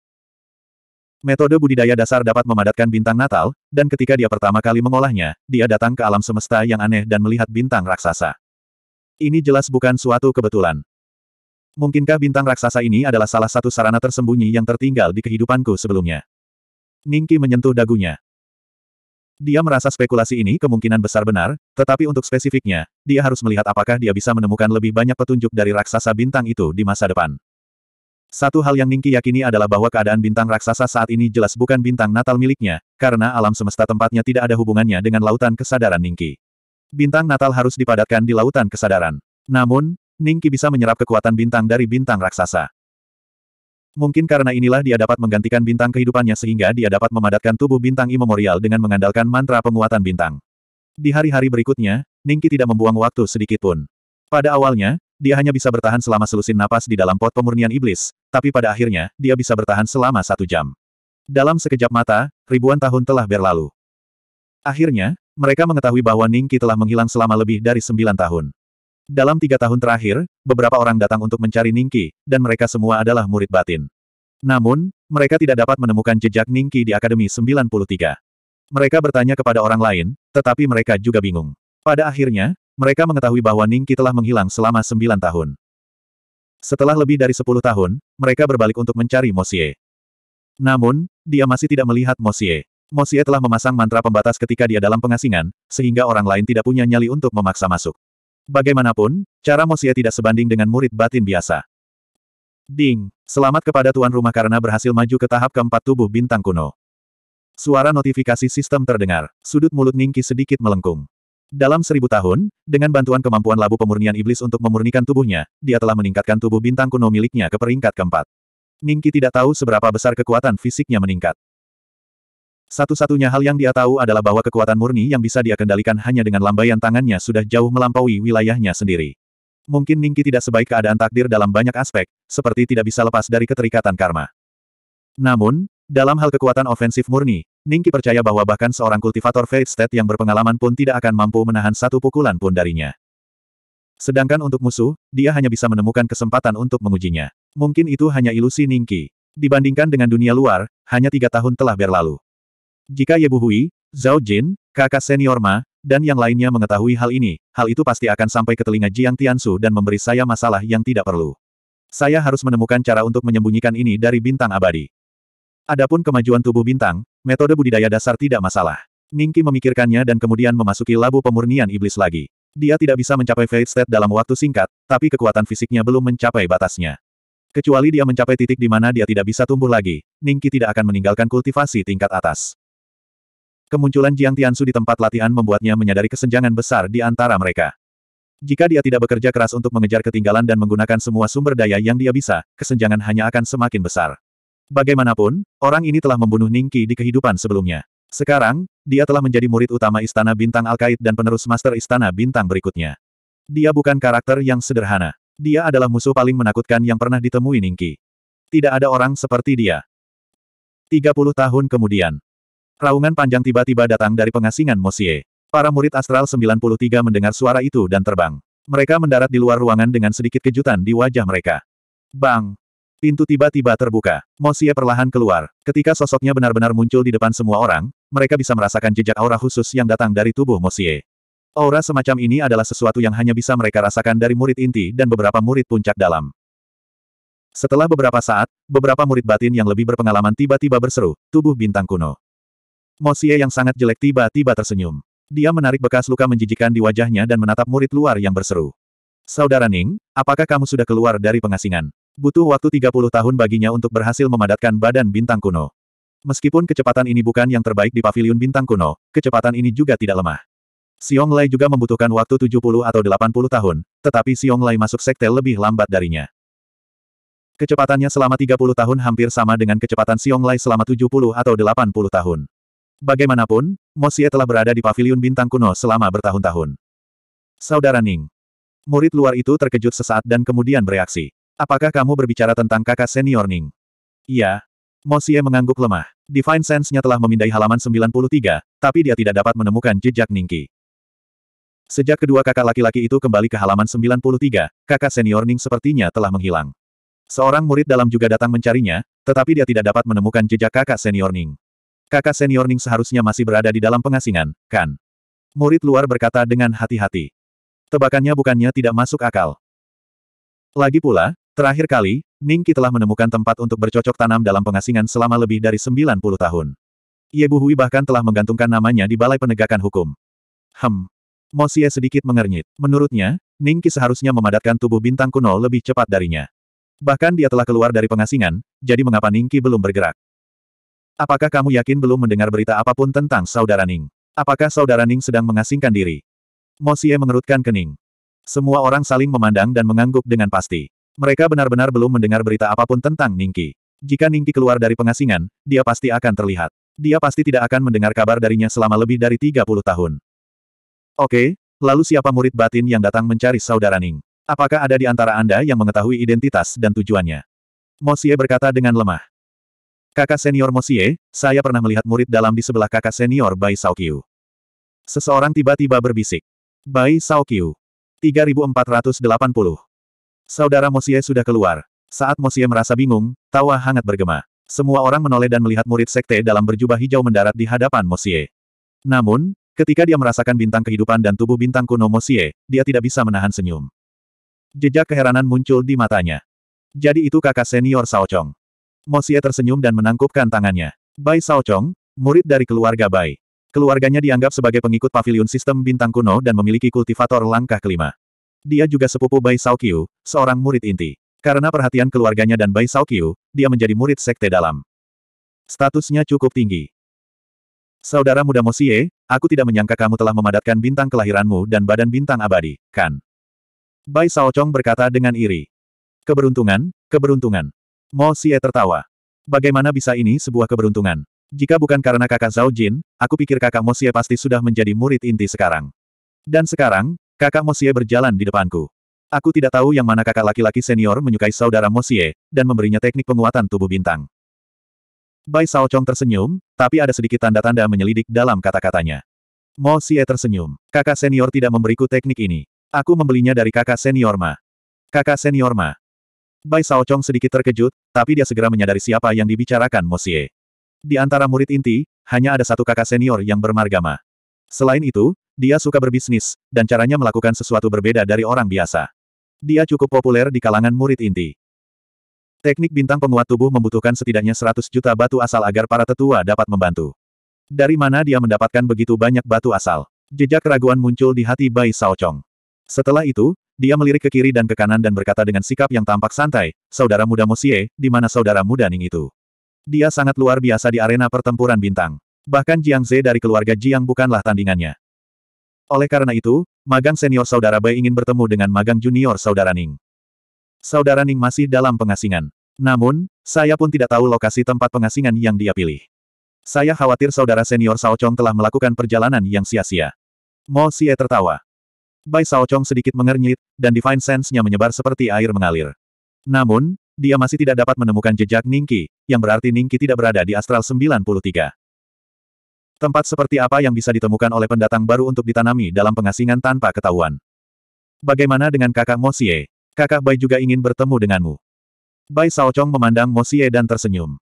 A: Metode budidaya dasar dapat memadatkan bintang natal, dan ketika dia pertama kali mengolahnya, dia datang ke alam semesta yang aneh dan melihat bintang raksasa. Ini jelas bukan suatu kebetulan. Mungkinkah bintang raksasa ini adalah salah satu sarana tersembunyi yang tertinggal di kehidupanku sebelumnya? Ningki menyentuh dagunya. Dia merasa spekulasi ini kemungkinan besar benar, tetapi untuk spesifiknya, dia harus melihat apakah dia bisa menemukan lebih banyak petunjuk dari raksasa bintang itu di masa depan. Satu hal yang Ningki yakini adalah bahwa keadaan bintang raksasa saat ini jelas bukan bintang natal miliknya, karena alam semesta tempatnya tidak ada hubungannya dengan lautan kesadaran Ningki. Bintang natal harus dipadatkan di lautan kesadaran. Namun, Ningki bisa menyerap kekuatan bintang dari bintang raksasa. Mungkin karena inilah dia dapat menggantikan bintang kehidupannya sehingga dia dapat memadatkan tubuh bintang imemorial dengan mengandalkan mantra penguatan bintang. Di hari-hari berikutnya, Ningki tidak membuang waktu sedikit pun. Pada awalnya, dia hanya bisa bertahan selama selusin napas di dalam pot pemurnian iblis, tapi pada akhirnya, dia bisa bertahan selama satu jam. Dalam sekejap mata, ribuan tahun telah berlalu. Akhirnya, mereka mengetahui bahwa Ningki telah menghilang selama lebih dari sembilan tahun. Dalam tiga tahun terakhir, beberapa orang datang untuk mencari Ningki, dan mereka semua adalah murid batin. Namun, mereka tidak dapat menemukan jejak Ningki di Akademi 93. Mereka bertanya kepada orang lain, tetapi mereka juga bingung. Pada akhirnya, mereka mengetahui bahwa Ningki telah menghilang selama sembilan tahun. Setelah lebih dari sepuluh tahun, mereka berbalik untuk mencari Mosie. Namun, dia masih tidak melihat Mosie. Mosie telah memasang mantra pembatas ketika dia dalam pengasingan, sehingga orang lain tidak punya nyali untuk memaksa masuk. Bagaimanapun, cara Mosia tidak sebanding dengan murid batin biasa. Ding, selamat kepada tuan rumah karena berhasil maju ke tahap keempat tubuh bintang kuno. Suara notifikasi sistem terdengar, sudut mulut Ningki sedikit melengkung. Dalam seribu tahun, dengan bantuan kemampuan labu pemurnian iblis untuk memurnikan tubuhnya, dia telah meningkatkan tubuh bintang kuno miliknya ke peringkat keempat. Ningki tidak tahu seberapa besar kekuatan fisiknya meningkat. Satu-satunya hal yang dia tahu adalah bahwa kekuatan murni yang bisa dia kendalikan hanya dengan lambaian tangannya sudah jauh melampaui wilayahnya sendiri. Mungkin Ningki tidak sebaik keadaan takdir dalam banyak aspek, seperti tidak bisa lepas dari keterikatan karma. Namun, dalam hal kekuatan ofensif murni, Ningki percaya bahwa bahkan seorang kultivator Fate State yang berpengalaman pun tidak akan mampu menahan satu pukulan pun darinya. Sedangkan untuk musuh, dia hanya bisa menemukan kesempatan untuk mengujinya. Mungkin itu hanya ilusi Ningki. Dibandingkan dengan dunia luar, hanya tiga tahun telah berlalu. Jika Ye Buhui, Zhao Jin, kakak senior Ma, dan yang lainnya mengetahui hal ini, hal itu pasti akan sampai ke telinga Jiang Tiansu dan memberi saya masalah yang tidak perlu. Saya harus menemukan cara untuk menyembunyikan ini dari bintang abadi. Adapun kemajuan tubuh bintang, metode budidaya dasar tidak masalah. Ningki memikirkannya dan kemudian memasuki labu pemurnian iblis lagi. Dia tidak bisa mencapai fate state dalam waktu singkat, tapi kekuatan fisiknya belum mencapai batasnya. Kecuali dia mencapai titik di mana dia tidak bisa tumbuh lagi, Ningki tidak akan meninggalkan kultivasi tingkat atas. Kemunculan Jiang Tiansu di tempat latihan membuatnya menyadari kesenjangan besar di antara mereka. Jika dia tidak bekerja keras untuk mengejar ketinggalan dan menggunakan semua sumber daya yang dia bisa, kesenjangan hanya akan semakin besar. Bagaimanapun, orang ini telah membunuh Ningki di kehidupan sebelumnya. Sekarang, dia telah menjadi murid utama Istana Bintang Alkait dan penerus Master Istana Bintang berikutnya. Dia bukan karakter yang sederhana. Dia adalah musuh paling menakutkan yang pernah ditemui Ningki. Tidak ada orang seperti dia. 30 tahun kemudian, Raungan panjang tiba-tiba datang dari pengasingan Mosie. Para murid Astral 93 mendengar suara itu dan terbang. Mereka mendarat di luar ruangan dengan sedikit kejutan di wajah mereka. Bang! Pintu tiba-tiba terbuka. Mosie perlahan keluar. Ketika sosoknya benar-benar muncul di depan semua orang, mereka bisa merasakan jejak aura khusus yang datang dari tubuh Mosie. Aura semacam ini adalah sesuatu yang hanya bisa mereka rasakan dari murid inti dan beberapa murid puncak dalam. Setelah beberapa saat, beberapa murid batin yang lebih berpengalaman tiba-tiba berseru, tubuh bintang kuno. Mosie yang sangat jelek tiba-tiba tersenyum. Dia menarik bekas luka menjijikan di wajahnya dan menatap murid luar yang berseru. Saudara Ning, apakah kamu sudah keluar dari pengasingan? Butuh waktu 30 tahun baginya untuk berhasil memadatkan badan bintang kuno. Meskipun kecepatan ini bukan yang terbaik di paviliun bintang kuno, kecepatan ini juga tidak lemah. Xiong Lai juga membutuhkan waktu 70 atau 80 tahun, tetapi Xiong Lai masuk sekte lebih lambat darinya. Kecepatannya selama 30 tahun hampir sama dengan kecepatan Xiong Lai selama 70 atau 80 tahun. Bagaimanapun, Mosie telah berada di paviliun bintang kuno selama bertahun-tahun. Saudara Ning. Murid luar itu terkejut sesaat dan kemudian bereaksi. Apakah kamu berbicara tentang kakak senior Ning? Iya. Mosie mengangguk lemah. Divine Sense-nya telah memindai halaman 93, tapi dia tidak dapat menemukan jejak Ningki. Sejak kedua kakak laki-laki itu kembali ke halaman 93, kakak senior Ning sepertinya telah menghilang. Seorang murid dalam juga datang mencarinya, tetapi dia tidak dapat menemukan jejak kakak senior Ning. Kakak senior Ning seharusnya masih berada di dalam pengasingan, kan? Murid luar berkata dengan hati-hati. Tebakannya bukannya tidak masuk akal. Lagi pula, terakhir kali, Ningki telah menemukan tempat untuk bercocok tanam dalam pengasingan selama lebih dari 90 tahun. Ye Bu Hui bahkan telah menggantungkan namanya di Balai Penegakan Hukum. Hem. Xie sedikit mengernyit. Menurutnya, Ningki seharusnya memadatkan tubuh bintang kuno lebih cepat darinya. Bahkan dia telah keluar dari pengasingan, jadi mengapa Ningki belum bergerak? Apakah kamu yakin belum mendengar berita apapun tentang saudara Ning? Apakah saudara Ning sedang mengasingkan diri? Mosie mengerutkan kening. Semua orang saling memandang dan mengangguk dengan pasti. Mereka benar-benar belum mendengar berita apapun tentang Ningki. Jika Ningki keluar dari pengasingan, dia pasti akan terlihat. Dia pasti tidak akan mendengar kabar darinya selama lebih dari 30 tahun. Oke, lalu siapa murid batin yang datang mencari saudara Ning? Apakah ada di antara Anda yang mengetahui identitas dan tujuannya? Mosie berkata dengan lemah. Kakak senior Mosie, saya pernah melihat murid dalam di sebelah kakak senior Bai Saokyu. Seseorang tiba-tiba berbisik. Bai Saokyu. 3480. Saudara Mosie sudah keluar. Saat Mosie merasa bingung, tawa hangat bergema. Semua orang menoleh dan melihat murid sekte dalam berjubah hijau mendarat di hadapan Mosie. Namun, ketika dia merasakan bintang kehidupan dan tubuh bintang kuno Mosie, dia tidak bisa menahan senyum. Jejak keheranan muncul di matanya. Jadi itu kakak senior Saochong. Mosie tersenyum dan menangkupkan tangannya. Bai Saochong, murid dari keluarga Bai. Keluarganya dianggap sebagai pengikut pavilion sistem bintang kuno dan memiliki kultivator langkah kelima. Dia juga sepupu Bai Saokyu, seorang murid inti. Karena perhatian keluarganya dan Bai Saokyu, dia menjadi murid sekte dalam. Statusnya cukup tinggi. Saudara muda Mosie, aku tidak menyangka kamu telah memadatkan bintang kelahiranmu dan badan bintang abadi, kan? Bai Saochong berkata dengan iri. Keberuntungan, keberuntungan. Mo Xie tertawa. Bagaimana bisa ini sebuah keberuntungan? Jika bukan karena kakak Zhao Jin, aku pikir kakak Mo Xie pasti sudah menjadi murid inti sekarang. Dan sekarang, kakak Mo Xie berjalan di depanku. Aku tidak tahu yang mana kakak laki-laki senior menyukai saudara Mo Xie, dan memberinya teknik penguatan tubuh bintang. Bai Sao Chong tersenyum, tapi ada sedikit tanda-tanda menyelidik dalam kata-katanya. Mo Xie tersenyum. Kakak senior tidak memberiku teknik ini. Aku membelinya dari kakak senior Ma. Kakak senior Ma. Bai Saochong sedikit terkejut, tapi dia segera menyadari siapa yang dibicarakan Mosie. Di antara murid inti, hanya ada satu kakak senior yang bermargama. Selain itu, dia suka berbisnis, dan caranya melakukan sesuatu berbeda dari orang biasa. Dia cukup populer di kalangan murid inti. Teknik bintang penguat tubuh membutuhkan setidaknya 100 juta batu asal agar para tetua dapat membantu. Dari mana dia mendapatkan begitu banyak batu asal? Jejak keraguan muncul di hati Bai Saochong. Setelah itu, dia melirik ke kiri dan ke kanan dan berkata dengan sikap yang tampak santai, saudara muda Mosie, di mana saudara muda Ning itu? Dia sangat luar biasa di arena pertempuran bintang. Bahkan Jiang Ze dari keluarga Jiang bukanlah tandingannya. Oleh karena itu, magang senior saudara Bai ingin bertemu dengan magang junior saudara Ning. Saudara Ning masih dalam pengasingan. Namun, saya pun tidak tahu lokasi tempat pengasingan yang dia pilih. Saya khawatir saudara senior Sao Chong telah melakukan perjalanan yang sia-sia. Mo Xie tertawa. Bai Saochong sedikit mengernyit, dan divine sense-nya menyebar seperti air mengalir. Namun, dia masih tidak dapat menemukan jejak Ningki, yang berarti Ningki tidak berada di Astral 93. Tempat seperti apa yang bisa ditemukan oleh pendatang baru untuk ditanami dalam pengasingan tanpa ketahuan? Bagaimana dengan kakak Mosie? Kakak Bai juga ingin bertemu denganmu. Bai Saochong memandang Mosie dan tersenyum.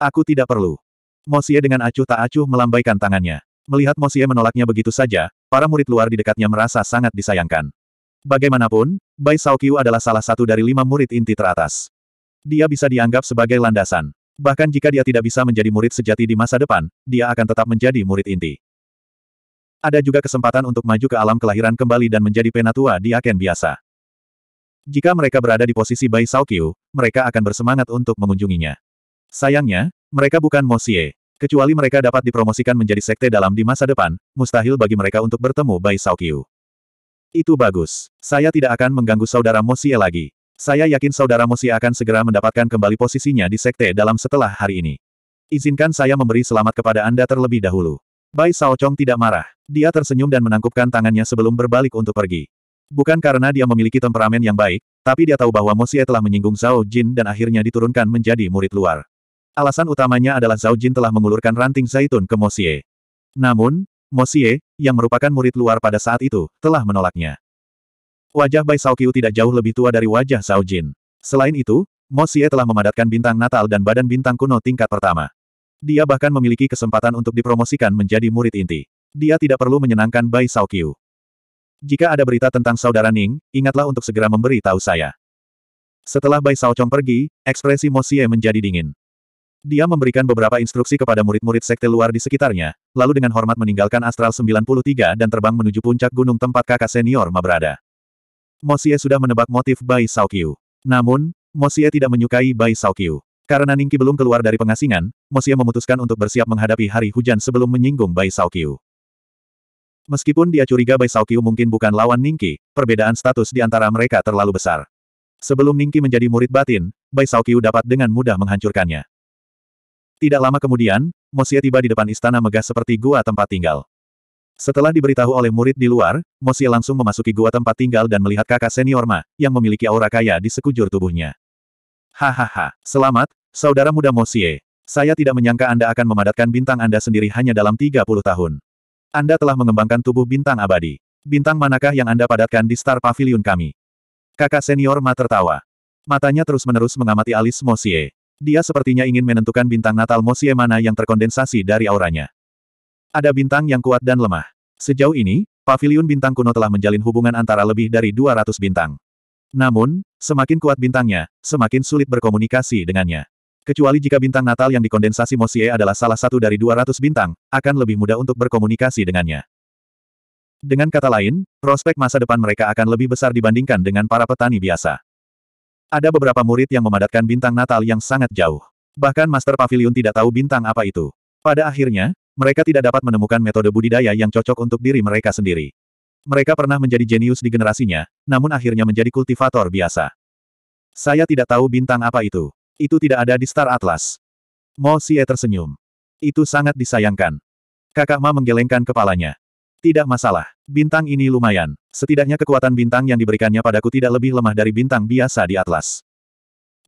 A: Aku tidak perlu. Mosie dengan acuh tak acuh melambaikan tangannya. Melihat Mosie menolaknya begitu saja, para murid luar di dekatnya merasa sangat disayangkan. Bagaimanapun, Bai Saokyu adalah salah satu dari lima murid inti teratas. Dia bisa dianggap sebagai landasan. Bahkan jika dia tidak bisa menjadi murid sejati di masa depan, dia akan tetap menjadi murid inti. Ada juga kesempatan untuk maju ke alam kelahiran kembali dan menjadi penatua di Aken biasa. Jika mereka berada di posisi Bai Saokyu, mereka akan bersemangat untuk mengunjunginya. Sayangnya, mereka bukan Mosie, Kecuali mereka dapat dipromosikan menjadi sekte dalam di masa depan, mustahil bagi mereka untuk bertemu Bai Saokyu. Itu bagus. Saya tidak akan mengganggu saudara Mosie lagi. Saya yakin saudara Mosie akan segera mendapatkan kembali posisinya di sekte dalam setelah hari ini. Izinkan saya memberi selamat kepada Anda terlebih dahulu. Bai Saochong tidak marah. Dia tersenyum dan menangkupkan tangannya sebelum berbalik untuk pergi. Bukan karena dia memiliki temperamen yang baik, tapi dia tahu bahwa Mosie telah menyinggung Zhao Jin dan akhirnya diturunkan menjadi murid luar. Alasan utamanya adalah Zhao Jin telah mengulurkan ranting zaitun ke Mosie. Namun, Mosie, yang merupakan murid luar pada saat itu, telah menolaknya. Wajah Bai Qiu tidak jauh lebih tua dari wajah Zhao Jin. Selain itu, Mosie telah memadatkan bintang Natal dan badan bintang kuno tingkat pertama. Dia bahkan memiliki kesempatan untuk dipromosikan menjadi murid inti. Dia tidak perlu menyenangkan Bai Qiu. Jika ada berita tentang saudara Ning, ingatlah untuk segera memberi tahu saya. Setelah Bai Chong pergi, ekspresi Mosie menjadi dingin. Dia memberikan beberapa instruksi kepada murid-murid sekte luar di sekitarnya, lalu dengan hormat meninggalkan Astral 93 dan terbang menuju puncak gunung tempat kakak senior Ma berada. Mosie sudah menebak motif Bai Saokyu. Namun, Mosie tidak menyukai Bai Saokyu. Karena Ningki belum keluar dari pengasingan, Mosie memutuskan untuk bersiap menghadapi hari hujan sebelum menyinggung Bai Saokyu. Meskipun dia curiga Bai Saokyu mungkin bukan lawan Ningki, perbedaan status di antara mereka terlalu besar. Sebelum Ningki menjadi murid batin, Bai Saokyu dapat dengan mudah menghancurkannya. Tidak lama kemudian, Mosia tiba di depan istana megah seperti gua tempat tinggal. Setelah diberitahu oleh murid di luar, Mosia langsung memasuki gua tempat tinggal dan melihat kakak senior Ma, yang memiliki aura kaya di sekujur tubuhnya. Hahaha, selamat, saudara muda Mosie. Saya tidak menyangka Anda akan memadatkan bintang Anda sendiri hanya dalam 30 tahun. Anda telah mengembangkan tubuh bintang abadi. Bintang manakah yang Anda padatkan di Star Pavilion kami? Kakak senior Ma tertawa. Matanya terus-menerus mengamati alis Mosie. Dia sepertinya ingin menentukan bintang natal Mosie mana yang terkondensasi dari auranya. Ada bintang yang kuat dan lemah. Sejauh ini, paviliun bintang kuno telah menjalin hubungan antara lebih dari 200 bintang. Namun, semakin kuat bintangnya, semakin sulit berkomunikasi dengannya. Kecuali jika bintang natal yang dikondensasi Mosie adalah salah satu dari 200 bintang, akan lebih mudah untuk berkomunikasi dengannya. Dengan kata lain, prospek masa depan mereka akan lebih besar dibandingkan dengan para petani biasa. Ada beberapa murid yang memadatkan bintang natal yang sangat jauh. Bahkan Master Pavilion tidak tahu bintang apa itu. Pada akhirnya, mereka tidak dapat menemukan metode budidaya yang cocok untuk diri mereka sendiri. Mereka pernah menjadi jenius di generasinya, namun akhirnya menjadi kultivator biasa. Saya tidak tahu bintang apa itu. Itu tidak ada di Star Atlas. Mo Xie tersenyum. Itu sangat disayangkan. Kakak Ma menggelengkan kepalanya. Tidak masalah. Bintang ini lumayan. Setidaknya kekuatan bintang yang diberikannya padaku tidak lebih lemah dari bintang biasa di Atlas.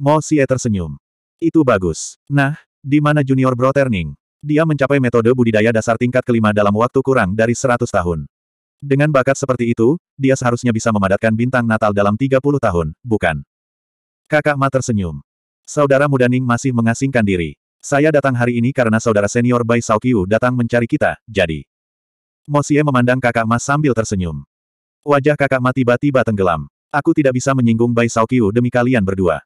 A: Mo Xie tersenyum. Itu bagus. Nah, di mana junior bro Terning? Dia mencapai metode budidaya dasar tingkat kelima dalam waktu kurang dari 100 tahun. Dengan bakat seperti itu, dia seharusnya bisa memadatkan bintang Natal dalam 30 tahun, bukan? Kakak Ma tersenyum. Saudara muda Ning masih mengasingkan diri. Saya datang hari ini karena saudara senior Bai Saokyu datang mencari kita, jadi. Mosie memandang kakak Mas sambil tersenyum. Wajah kakak Ma tiba-tiba tenggelam. Aku tidak bisa menyinggung Bai Saokyu demi kalian berdua.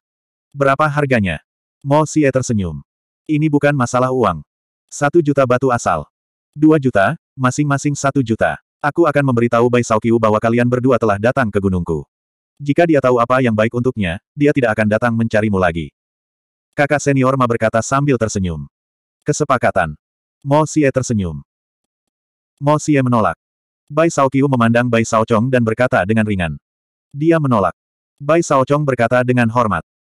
A: Berapa harganya? Mo Xie tersenyum. Ini bukan masalah uang. Satu juta batu asal. Dua juta, masing-masing satu juta. Aku akan memberitahu Bai Saokyu bahwa kalian berdua telah datang ke gunungku. Jika dia tahu apa yang baik untuknya, dia tidak akan datang mencarimu lagi. Kakak senior Ma berkata sambil tersenyum. Kesepakatan. Mo Xie tersenyum. Mo Xie menolak. Bai Qiu memandang Bai Chong dan berkata dengan ringan. Dia menolak. Bai Chong berkata dengan hormat.